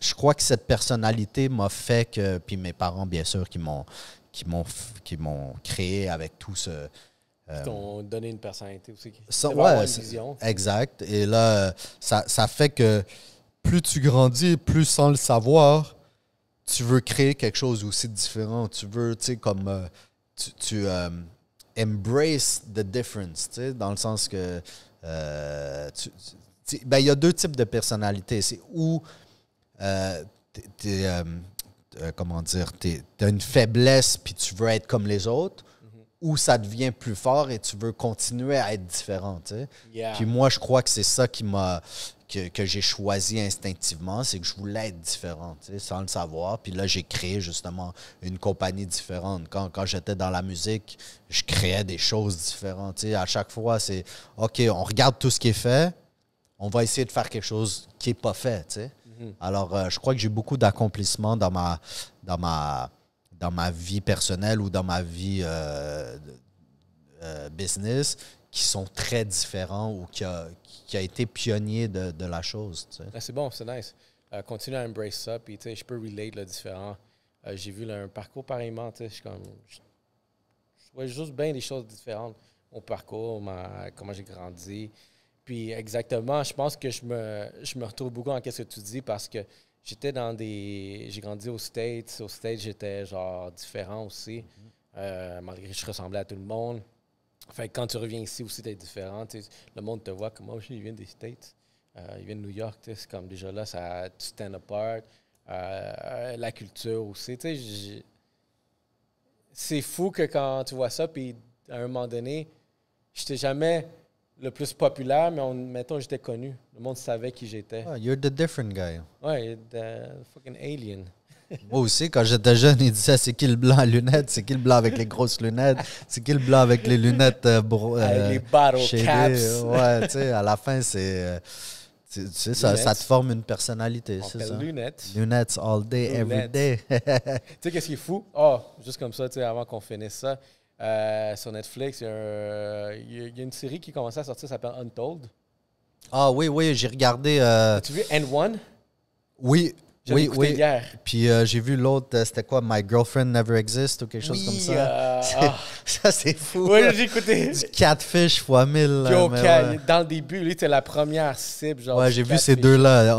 [SPEAKER 2] je crois que cette personnalité m'a fait que, puis mes parents, bien sûr, qui m'ont qui m'ont qui m'ont créé avec tout ce euh, qui t'ont
[SPEAKER 1] donné une personnalité aussi. Ça, une vision.
[SPEAKER 2] exact. Et là, euh, ça, ça fait que plus tu grandis, plus sans le savoir, tu veux créer quelque chose aussi différent. Tu veux, tu sais, comme euh, tu, tu euh, embrace the difference, tu sais, dans le sens que euh, ben, il y a deux types de personnalités. C'est où comment dire, tu as une faiblesse puis tu veux être comme les autres, ou ça devient plus fort et tu veux continuer à être différent. Tu sais. Puis moi, je crois que c'est ça qui m'a que, j'ai choisi instinctivement, c'est que je voulais être différent, sans le savoir. Puis là, j'ai créé justement une compagnie différente. Quand, j'étais dans la musique, je créais des choses différentes. À chaque fois, c'est OK, on regarde tout ce qui est fait, on va essayer de faire quelque chose qui n'est pas fait. Mm-hmm. Alors, euh, je crois que j'ai beaucoup d'accomplissements dans ma, dans, ma, dans ma vie personnelle ou dans ma vie euh, euh, business qui sont très différents ou qui a, été pionnier de, la chose.
[SPEAKER 1] Ah, c'est bon, c'est nice. Euh, continue à embrace ça, puis je peux relate le différent. Euh, j'ai vu un parcours pareillement, je vois juste bien des choses différentes. Mon parcours, comment j'ai grandi. Puis exactement, je pense que je me, me retrouve beaucoup en qu'est-ce que tu dis parce que j'étais dans des... J'ai grandi au States. Au States, j'étais genre différent aussi. Mhm. Euh, malgré que je ressemblais à tout le monde. Fait quand tu reviens ici aussi, t'es différent. Le monde te voit comme, moi, oh, aussi, il vient des States, euh, il vient de New York. C'est comme déjà là, ça, tu stand apart. Euh, la culture aussi. C'est fou que quand tu vois ça, puis à un moment donné, j'étais jamais le plus populaire, mais on, mettons, j'étais connu. Le monde savait qui j'étais.
[SPEAKER 2] Oh, you're the different guy.
[SPEAKER 1] Ouais, the fucking alien.
[SPEAKER 2] Moi aussi, quand j'étais jeune, il disait c'est qui le blanc à lunettes, c'est qui le blanc avec les grosses lunettes, c'est qui le blanc avec les lunettes. Euh, bro, euh, les bottle caps. tu sais, à la fin, c'est. Euh, tu sais, ça, ça, te forme une personnalité, c'est ça? Lunettes. Lunettes all day, every day. tu
[SPEAKER 1] sais, qu'est-ce qui est fou? Oh, juste comme ça, tu sais, avant qu'on finisse ça, sur Netflix, il y, a une série qui commençait à sortir, ça s'appelle Untold.
[SPEAKER 2] Ah oui, oui, j'ai regardé. As-tu vu N1? Oui, oui, oui. hier. Puis euh, j'ai vu l'autre, euh, c'était quoi, My Girlfriend Never Exists ou quelque chose comme ça. Euh, ah. Ça, c'est fou. Oui, j'ai écouté. Du catfish fois 1000.
[SPEAKER 1] Dans le début, lui, c'était la première cible. Genre, ouais, j'ai vu ces
[SPEAKER 2] deux-là,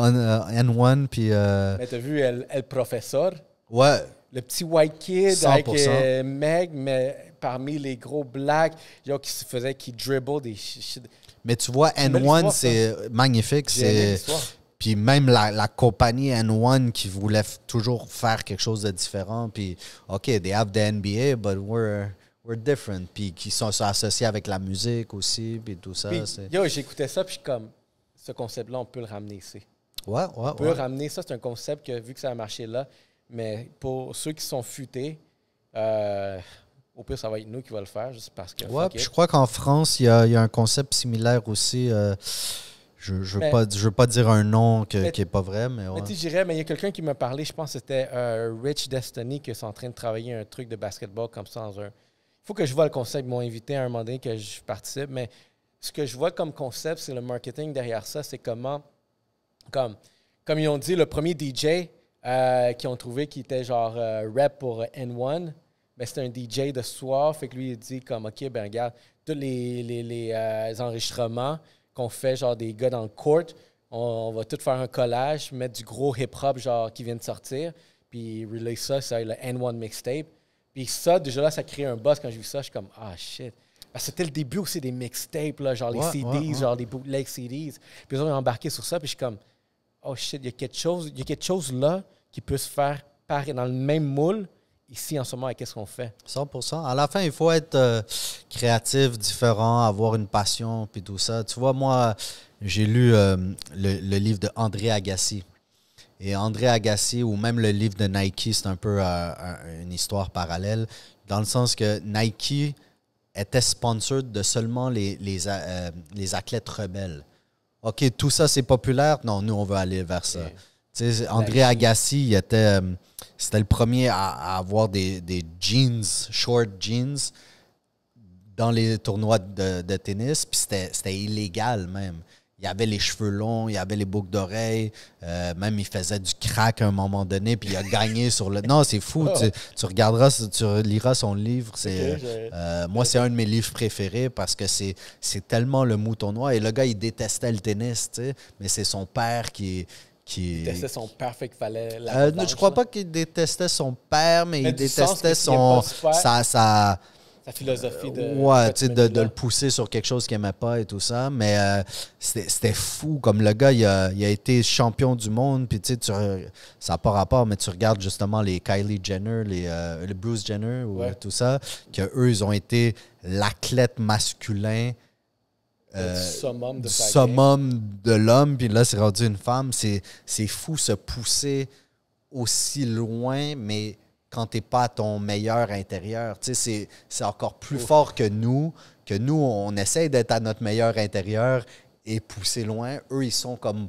[SPEAKER 2] N1 puis. Mais
[SPEAKER 1] t'as vu El, El Professeur? Ouais. Le petit white kid 100%. avec Meg, mais parmi les gros blacks, yo, qui se faisait, qui dribble des.
[SPEAKER 2] Mais tu vois, N1, c'est magnifique. C'est puis même la, compagnie N1 qui voulait toujours faire quelque chose de différent. Puis, OK, they have the NBA, but we're, we're different. Puis qui sont, associés avec la musique aussi, puis tout ça. yo,
[SPEAKER 1] j'écoutais ça, puis comme, ce concept-là, on peut le ramener ici.
[SPEAKER 2] Ouais, ouais, on peut
[SPEAKER 1] ramener ça. C'est un concept que, vu que ça a marché là, mais pour ceux qui sont futés, euh, au pire, ça va être nous qui va le faire, juste parce que. je crois
[SPEAKER 2] qu'en France, il y, a un concept similaire aussi. Euh, je ne veux, pas dire un nom qui n'est pas vrai, mais Mais tu
[SPEAKER 1] mais il y a quelqu'un qui m'a parlé, je pense que c'était euh, Rich Destiny qui est en train de travailler un truc de basketball comme ça dans un... Il faut que je vois le concept, ils m'ont invité à un moment donné que je participe, mais ce que je vois comme concept, c'est le marketing derrière ça, c'est comment, comme, comme ils ont dit, le premier DJ euh, qu'ils ont trouvé qui était genre euh, rap pour N1, ben, c'était un DJ de soir, fait que lui, il dit comme, OK, ben regarde, tous les, les enregistrements qu'on fait, genre des gars dans le court. On, va tout faire un collage, mettre du gros hip-hop, genre, qui vient de sortir, puis release ça, c'est le N1 mixtape. Puis ça, déjà là, ça crée un buzz. Quand j'ai vu ça, je suis comme, ah shit. c'était le début aussi des mixtapes, genre les CDs, genre les bootleg CDs. Puis on est embarqué sur ça, puis je suis comme, oh shit, il y a quelque chose, il y a quelque chose là qui peut se faire pareil dans le même moule ici en ce moment qu'est-ce qu'on fait.
[SPEAKER 2] 100%. À la fin, il faut être euh, créatif, différent, avoir une passion, puis tout ça. Tu vois, moi, j'ai lu euh, le, livre de André Agassi. Et André Agassi, ou même le livre de Nike, c'est un peu euh, une histoire parallèle, dans le sens que Nike était sponsor de seulement les, les, athlètes rebelles. OK, tout ça, c'est populaire. Non, nous, on veut aller vers ça. Tu sais, André Agassi, il était c'était le premier à, avoir des, jeans, short jeans, dans les tournois de, tennis. Puis c'était illégal même. Il avait les cheveux longs, il avait les boucles d'oreilles, euh, même il faisait du crack à un moment donné, puis il a gagné sur le. Non, c'est fou. Tu, oh. regarderas, tu liras son livre. C'est, euh, moi, c'est un de mes livres préférés parce que c'est, c'est tellement le mouton noir. Et le gars, il détestait le tennis, mais c'est son père qui, il détestait
[SPEAKER 1] son père, fallait la euh, Je
[SPEAKER 2] crois pas qu'il détestait son père, mais, il détestait son. sa, philosophie de. Euh, le pousser sur quelque chose qu'il aimait pas et tout ça. Mais euh, c'était fou. Comme le gars, il a, été champion du monde, puis tu sais, ça n'a pas rapport, mais tu regardes justement les Kylie Jenner, les, Bruce Jenner, ou tout ça, que eux, ils ont été l'athlète masculin le euh, summum de, l'homme, puis là, c'est rendu une femme. C'est fou se pousser aussi loin, mais quand t'es pas à ton meilleur intérieur. C'est encore plus fort que nous, que nous, on essaye d'être à notre meilleur intérieur et pousser loin. Eux, ils sont comme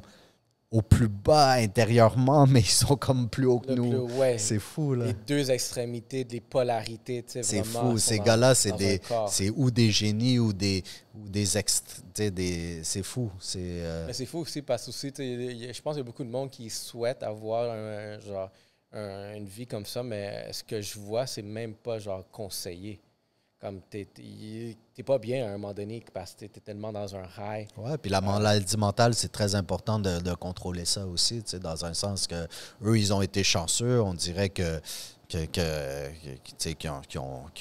[SPEAKER 2] au plus bas intérieurement, mais ils sont comme plus haut que nous. C'est fou, là. Les
[SPEAKER 1] deux extrémités, les polarités, tu sais, C'est fou. Ces gars-là, c'est des, c'est ou
[SPEAKER 2] des génies ou des, ou des ex, des, c'est fou. C'est. Euh, c'est
[SPEAKER 1] fou aussi parce que je pense qu'il y a beaucoup de monde qui souhaite avoir genre une vie comme ça, mais ce que je vois, c'est même pas genre conseillé. Comme t'es pas bien à un moment donné parce que t'es tellement dans un high ».
[SPEAKER 2] Oui, puis la maladie mentale, c'est très important de, contrôler ça aussi, tu dans un sens que eux, ils ont été chanceux. On dirait que que, que, qui,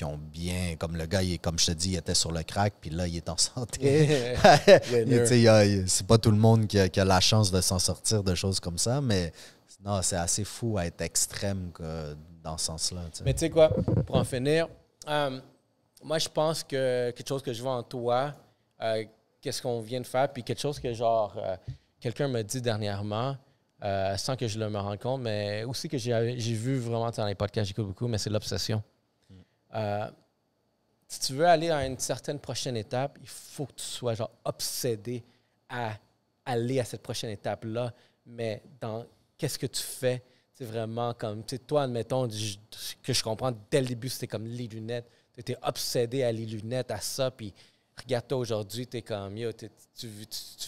[SPEAKER 2] ont, bien. Comme le gars, il, comme je te dis, il était sur le crack, puis là, il est en santé. c'est pas tout le monde qui a, la chance de s'en sortir de choses comme ça, mais non, c'est assez fou à être extrême que, dans ce sens-là. Mais tu sais
[SPEAKER 1] quoi, pour en finir, euh, moi, je pense que quelque chose que je vois en toi, euh, qu'est-ce qu'on vient de faire, puis quelque chose que, genre, euh, quelqu'un me dit dernièrement, euh, sans que je le me rende compte, mais aussi que j'ai vu vraiment dans les podcasts, j'écoute beaucoup, mais c'est l'obsession. Mm. si tu veux aller à une certaine prochaine étape, il faut que tu sois, genre, obsédé à aller à cette prochaine étape-là, mais dans qu'est-ce que tu fais, c'est vraiment comme, tu sais, toi, admettons, que je comprends dès le début, c'était comme les lunettes es obsédé à les lunettes, à ça, puis regarde-toi aujourd'hui, es comme, tu,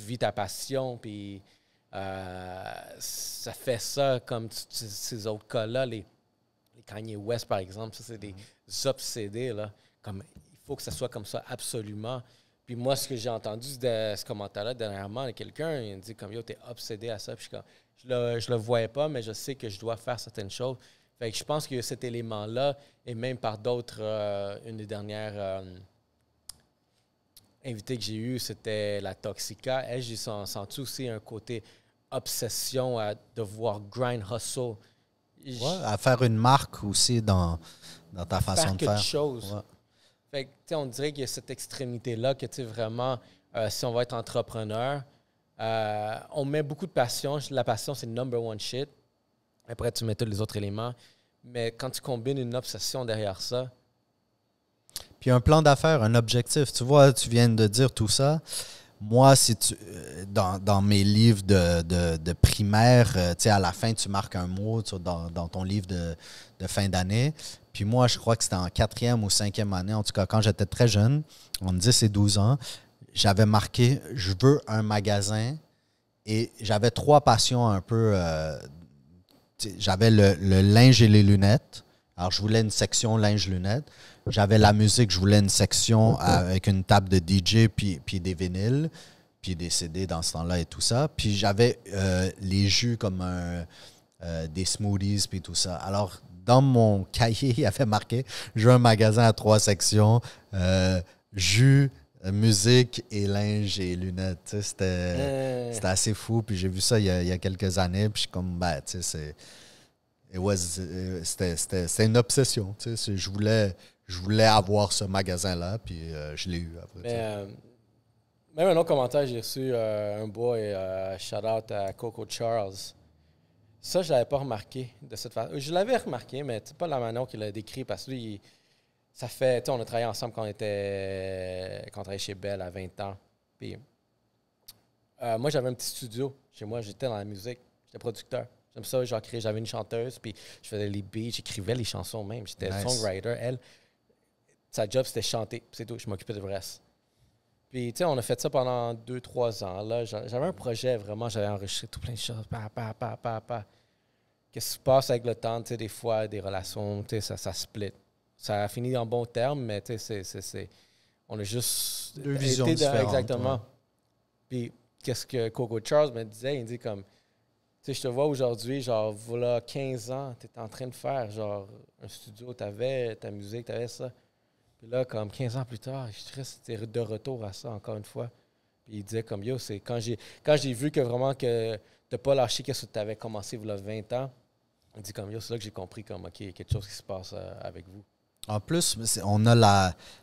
[SPEAKER 1] vis ta passion, puis euh, ça fait ça comme ces autres cas-là, les, les, Kanye West, par exemple, ça, c'est des mm-hmm. obsédés, là, comme, il faut que ça soit comme ça, absolument. Puis moi, ce que j'ai entendu de ce commentaire-là dernièrement, quelqu'un, il dit comme, yo, es obsédé à ça, puis je, je le, je le voyais pas, mais je sais que je dois faire certaines choses. Fait que je pense que cet élément-là, et même par d'autres, euh, une des dernières euh, invités que j'ai eues, c'était la Toxica. Elle, j'ai senti aussi un côté obsession à devoir grind, hustle. à faire
[SPEAKER 2] une marque aussi dans, ta façon de faire.
[SPEAKER 1] chose. Ouais. Fait que, on dirait qu'il y a cette extrémité-là que, tu vraiment, euh, si on va être entrepreneur, on met beaucoup de passion. La passion, c'est number one shit. Après, tu mets tous les autres éléments. Mais quand tu combines une obsession derrière ça.
[SPEAKER 2] Puis un plan d'affaires, un objectif. Tu vois, tu viens de dire tout ça. Moi, si tu, euh, dans, mes livres de, primaire, euh, tu à la fin, tu marques un mot dans, ton livre de, fin d'année. Puis moi, je crois que c'était en quatrième ou cinquième année, en tout cas quand j'étais très jeune, entre 10 et 12 ans, j'avais marqué « je veux un magasin » et j'avais trois passions un peu euh, j'avais le, linge et les lunettes. Alors, je voulais une section linge-lunettes. J'avais la musique, je voulais une section avec une table de DJ, puis, des vinyles, puis des CD dans ce temps-là et tout ça. Puis j'avais euh, les jus comme euh, des smoothies, puis tout ça. Alors, dans mon cahier, il avait marqué, j'ai un magasin à trois sections, euh, jus, euh, musique et linge et lunettes. Euh. C'était assez fou. Puis j'ai vu ça il y, a, quelques années. Puis je comme, bah tu sais, euh, c'était une obsession. Tu sais, je voulais, je voulais avoir ce magasin-là. Puis je l'ai eu après.
[SPEAKER 1] même un autre commentaire, j'ai reçu un boy, shout out à Coco Charles. Ça, je l'avais pas remarqué de cette façon. Je l'avais remarqué, mais pas la manière qu'il a décrit parce que lui, ça fait, tu on a travaillé ensemble quand on était, quand travaillait chez Belle à 20 ans. Puis, euh, moi, j'avais un petit studio chez moi, j'étais dans la musique, j'étais producteur. J'aime ça, j'avais une chanteuse, puis je faisais les beats, j'écrivais les chansons même. J'étais songwriter. Elle, sa job, c'était chanter, c'est tout, je m'occupais de reste. Puis, tu sais, on a fait ça pendant 2-3 ans. Là, j'avais un projet vraiment, j'avais enregistré tout plein de choses. Pa, Qu'est-ce qui se passe avec le temps, tu sais, des fois, des relations, tu sais, ça, ça split. Ça a fini en bon terme, mais tu sais, c'est. On a juste. Deux visions différentes. Exactement. Puis, qu'est-ce que Coco Charles me disait? Il me dit comme. Tu sais, je te vois aujourd'hui, genre, voilà 15 ans, tu es en train de faire, genre, un studio, tu avais ta musique, tu avais ça. Puis là, comme 15 ans plus tard, je suis triste, de retour à ça, encore une fois. Puis il disait comme, yo, c'est quand j'ai quand j'ai vu que vraiment que t'as pas lâché qu'est-ce que tu avais commencé, voilà 20 ans, il dit comme, yo, c'est là que j'ai compris, comme, OK, y a quelque chose qui se passe euh, avec vous.
[SPEAKER 2] En plus, on a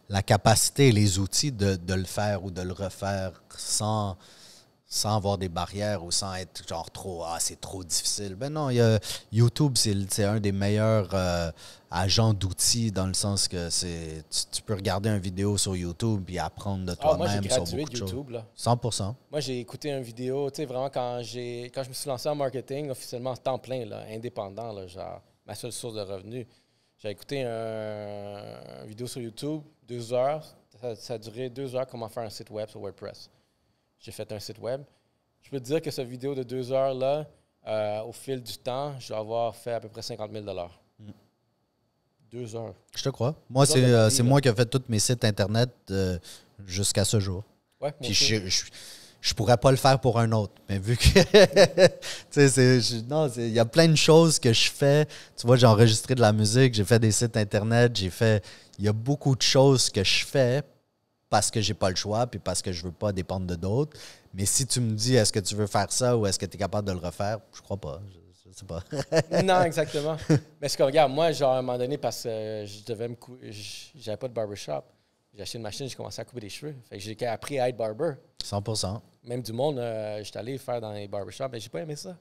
[SPEAKER 2] la, capacité et les outils de, le faire ou de le refaire sans, sans avoir des barrières ou sans être genre trop ah c'est trop difficile. Ben non, YouTube c'est un des meilleurs euh, agents d'outils dans le sens que c'est tu, peux regarder une vidéo sur YouTube et apprendre de ah, toi-même sur beaucoup de YouTube, 100%.
[SPEAKER 1] Moi j'ai écouté une vidéo, tu sais vraiment quand j'ai quand je me suis lancé en marketing officiellement temps plein là, indépendant là, genre ma seule source de revenus j'ai écouté un, une vidéo sur YouTube, deux heures. Ça, a duré deux heures comment faire un site web sur WordPress. J'ai fait un site web. Je peux te dire que cette vidéo de deux heures-là, euh, au fil du temps, je vais avoir fait à peu près 50 000 hmm. Deux heures.
[SPEAKER 2] Je te crois. Moi, c'est euh, moi qui ai fait tous mes sites Internet euh, jusqu'à ce jour. Ouais, Puis je, je, je pourrais pas le faire pour un autre. Mais vu que. tu sais, il y a plein de choses que je fais. Tu vois, j'ai enregistré de la musique, j'ai fait des sites Internet, j'ai fait. Il y a beaucoup de choses que je fais parce que j'ai pas le choix puis parce que je veux pas dépendre de d'autres. Mais si tu me dis est-ce que tu veux faire ça ou est-ce que tu es capable de le refaire, je crois pas. Je, sais pas. non,
[SPEAKER 1] exactement. Mais ce que regarde, moi, genre, à un moment donné, parce que euh, je devais me j'avais pas de barbershop. J'ai acheté une machine, j'ai commencé à couper des cheveux. Fait que j'ai appris à être barber. 100 Même du monde, euh, j'étais allé faire dans les barbershops, mais j'ai pas aimé ça.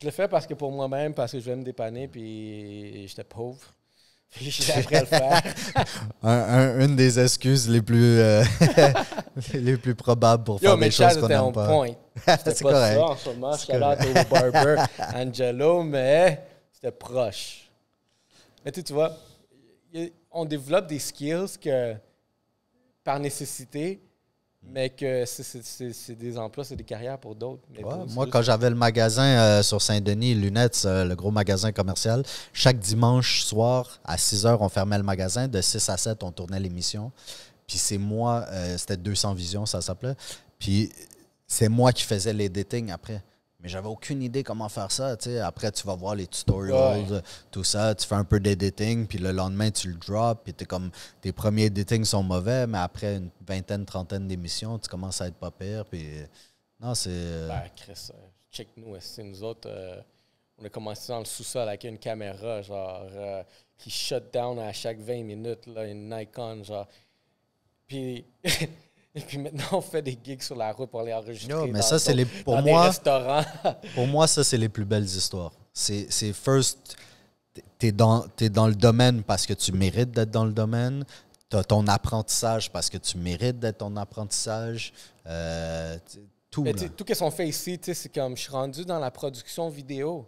[SPEAKER 1] Je le fais parce que pour moi-même, parce que je voulais me dépanner, puis j'étais pauvre. J'ai appris à le faire.
[SPEAKER 2] une des excuses les plus, euh, les plus probables pour faire des choses qu'on n'aime pas. Point. C'est correct. Ça en ce moment, je suis au barber
[SPEAKER 1] Angelo, mais c'était proche. Mais tu vois, on développe des skills que par nécessité, mais que c'est des emplois, c'est des carrières pour d'autres. moi, quand j'avais
[SPEAKER 2] le magasin euh, sur Saint-Denis, Lunettes, euh, le gros magasin commercial, chaque dimanche soir, à 6 heures, on fermait le magasin. De 6 à 7, on tournait l'émission. Puis c'est moi, euh, c'était 200 visions, ça s'appelait. Puis c'est moi qui faisais les datings après. Mais j'avais aucune idée comment faire ça. T'sais. Après, tu vas voir les tutorials, tout ça. Tu fais un peu d'editing, puis le lendemain, tu le drops. Puis es comme, tes premiers editings sont mauvais, mais après une vingtaine, trentaine d'émissions, tu commences à être pas pire. Puis non, c'est. Euh, ben, Chris, euh,
[SPEAKER 1] check nous. Nous autres, euh, on a commencé dans le sous-sol avec une caméra, genre, qui shut down à chaque 20 minutes, là, une Nikon, genre. Puis. Et puis maintenant, on fait des gigs sur la route pour aller enregistrer. mais ça, Pour moi. Restaurants. pour
[SPEAKER 2] moi, ça, c'est les plus belles histoires. C'est first. T'es dans, es dans le domaine parce que tu mérites d'être dans le domaine. T'as ton apprentissage parce que tu mérites d'être ton apprentissage. Euh, tout. Mais tout
[SPEAKER 1] ce qu'on fait ici, c'est comme je suis rendu dans la production vidéo.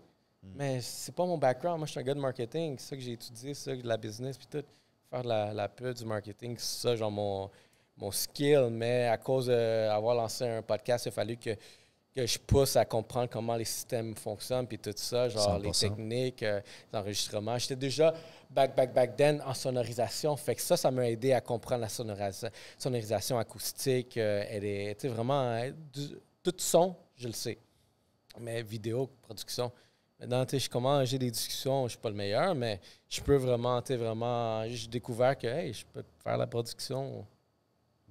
[SPEAKER 1] Mais c'est pas mon background. Moi, je suis un gars de marketing. C'est ça que j'ai étudié, ça, de la business, puis tout. Faire la, la pub, du marketing, c'est ça, genre mon mon skill, mais à cause d'avoir lancé un podcast, il a fallu que, je pousse à comprendre comment les systèmes fonctionnent, puis tout ça, genre les techniques, euh, d'enregistrement les enregistrements. J'étais déjà back, back, back then en sonorisation, fait que ça, ça m'a aidé à comprendre la sonorisation, sonorisation acoustique. Euh, elle est, vraiment, hein, tout son, je le sais. Mais vidéo, production, Maintenant, je comment j'ai des discussions, je ne suis pas le meilleur, mais je peux vraiment, tu vraiment, j'ai découvert que hey, je peux faire la production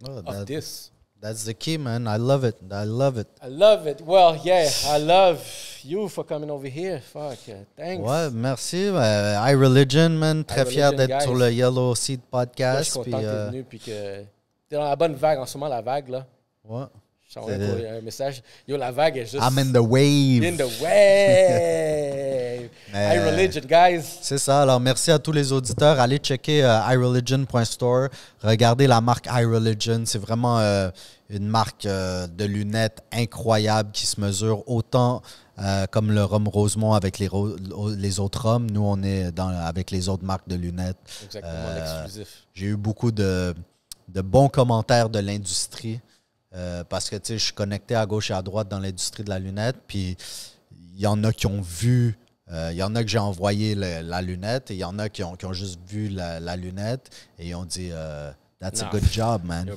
[SPEAKER 2] oh, of this. That's the key, man. I love it. I love it.
[SPEAKER 1] I love it. Well, yeah, I love you for coming over here. Fuck yeah. Thanks. Ouais,
[SPEAKER 2] merci. Uh, I Religion, man. Très fier d'être sur le Yellow Seed podcast. je suis content puis, euh... que t'es euh, venu
[SPEAKER 1] puis que t'es dans la bonne vague en ce moment, la vague, là. Ouais. un, message. Yo, la vague est juste. I'm in the wave. In the wave.
[SPEAKER 2] guys. C'est ça. Alors, merci à tous les auditeurs. Allez checker euh, iReligion.store. Regardez la marque iReligion. C'est vraiment euh, une marque euh, de lunettes incroyable qui se mesure autant comme le rhum Rosemont avec les, autres hommes. Nous, on est avec les autres marques de lunettes. Exactement, J'ai eu beaucoup de bons commentaires de l'industrie. Euh, parce que, tu sais, je suis connecté à gauche et à droite dans l'industrie de la lunette. Puis, il y en a qui ont vu, euh, il y en a que j'ai envoyé la lunette et il y en a qui ont, juste vu la, lunette et ils ont dit euh, That's a good job, man.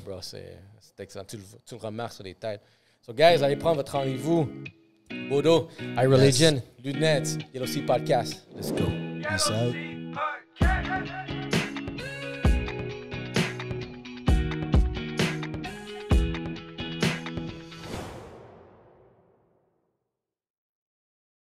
[SPEAKER 1] excellent. Tu le, remarques sur les têtes. So, guys, allez prendre votre rendez-vous. Bodo, iReligion, religion. lunettes, Yellow Sea Podcast. Let's
[SPEAKER 2] go.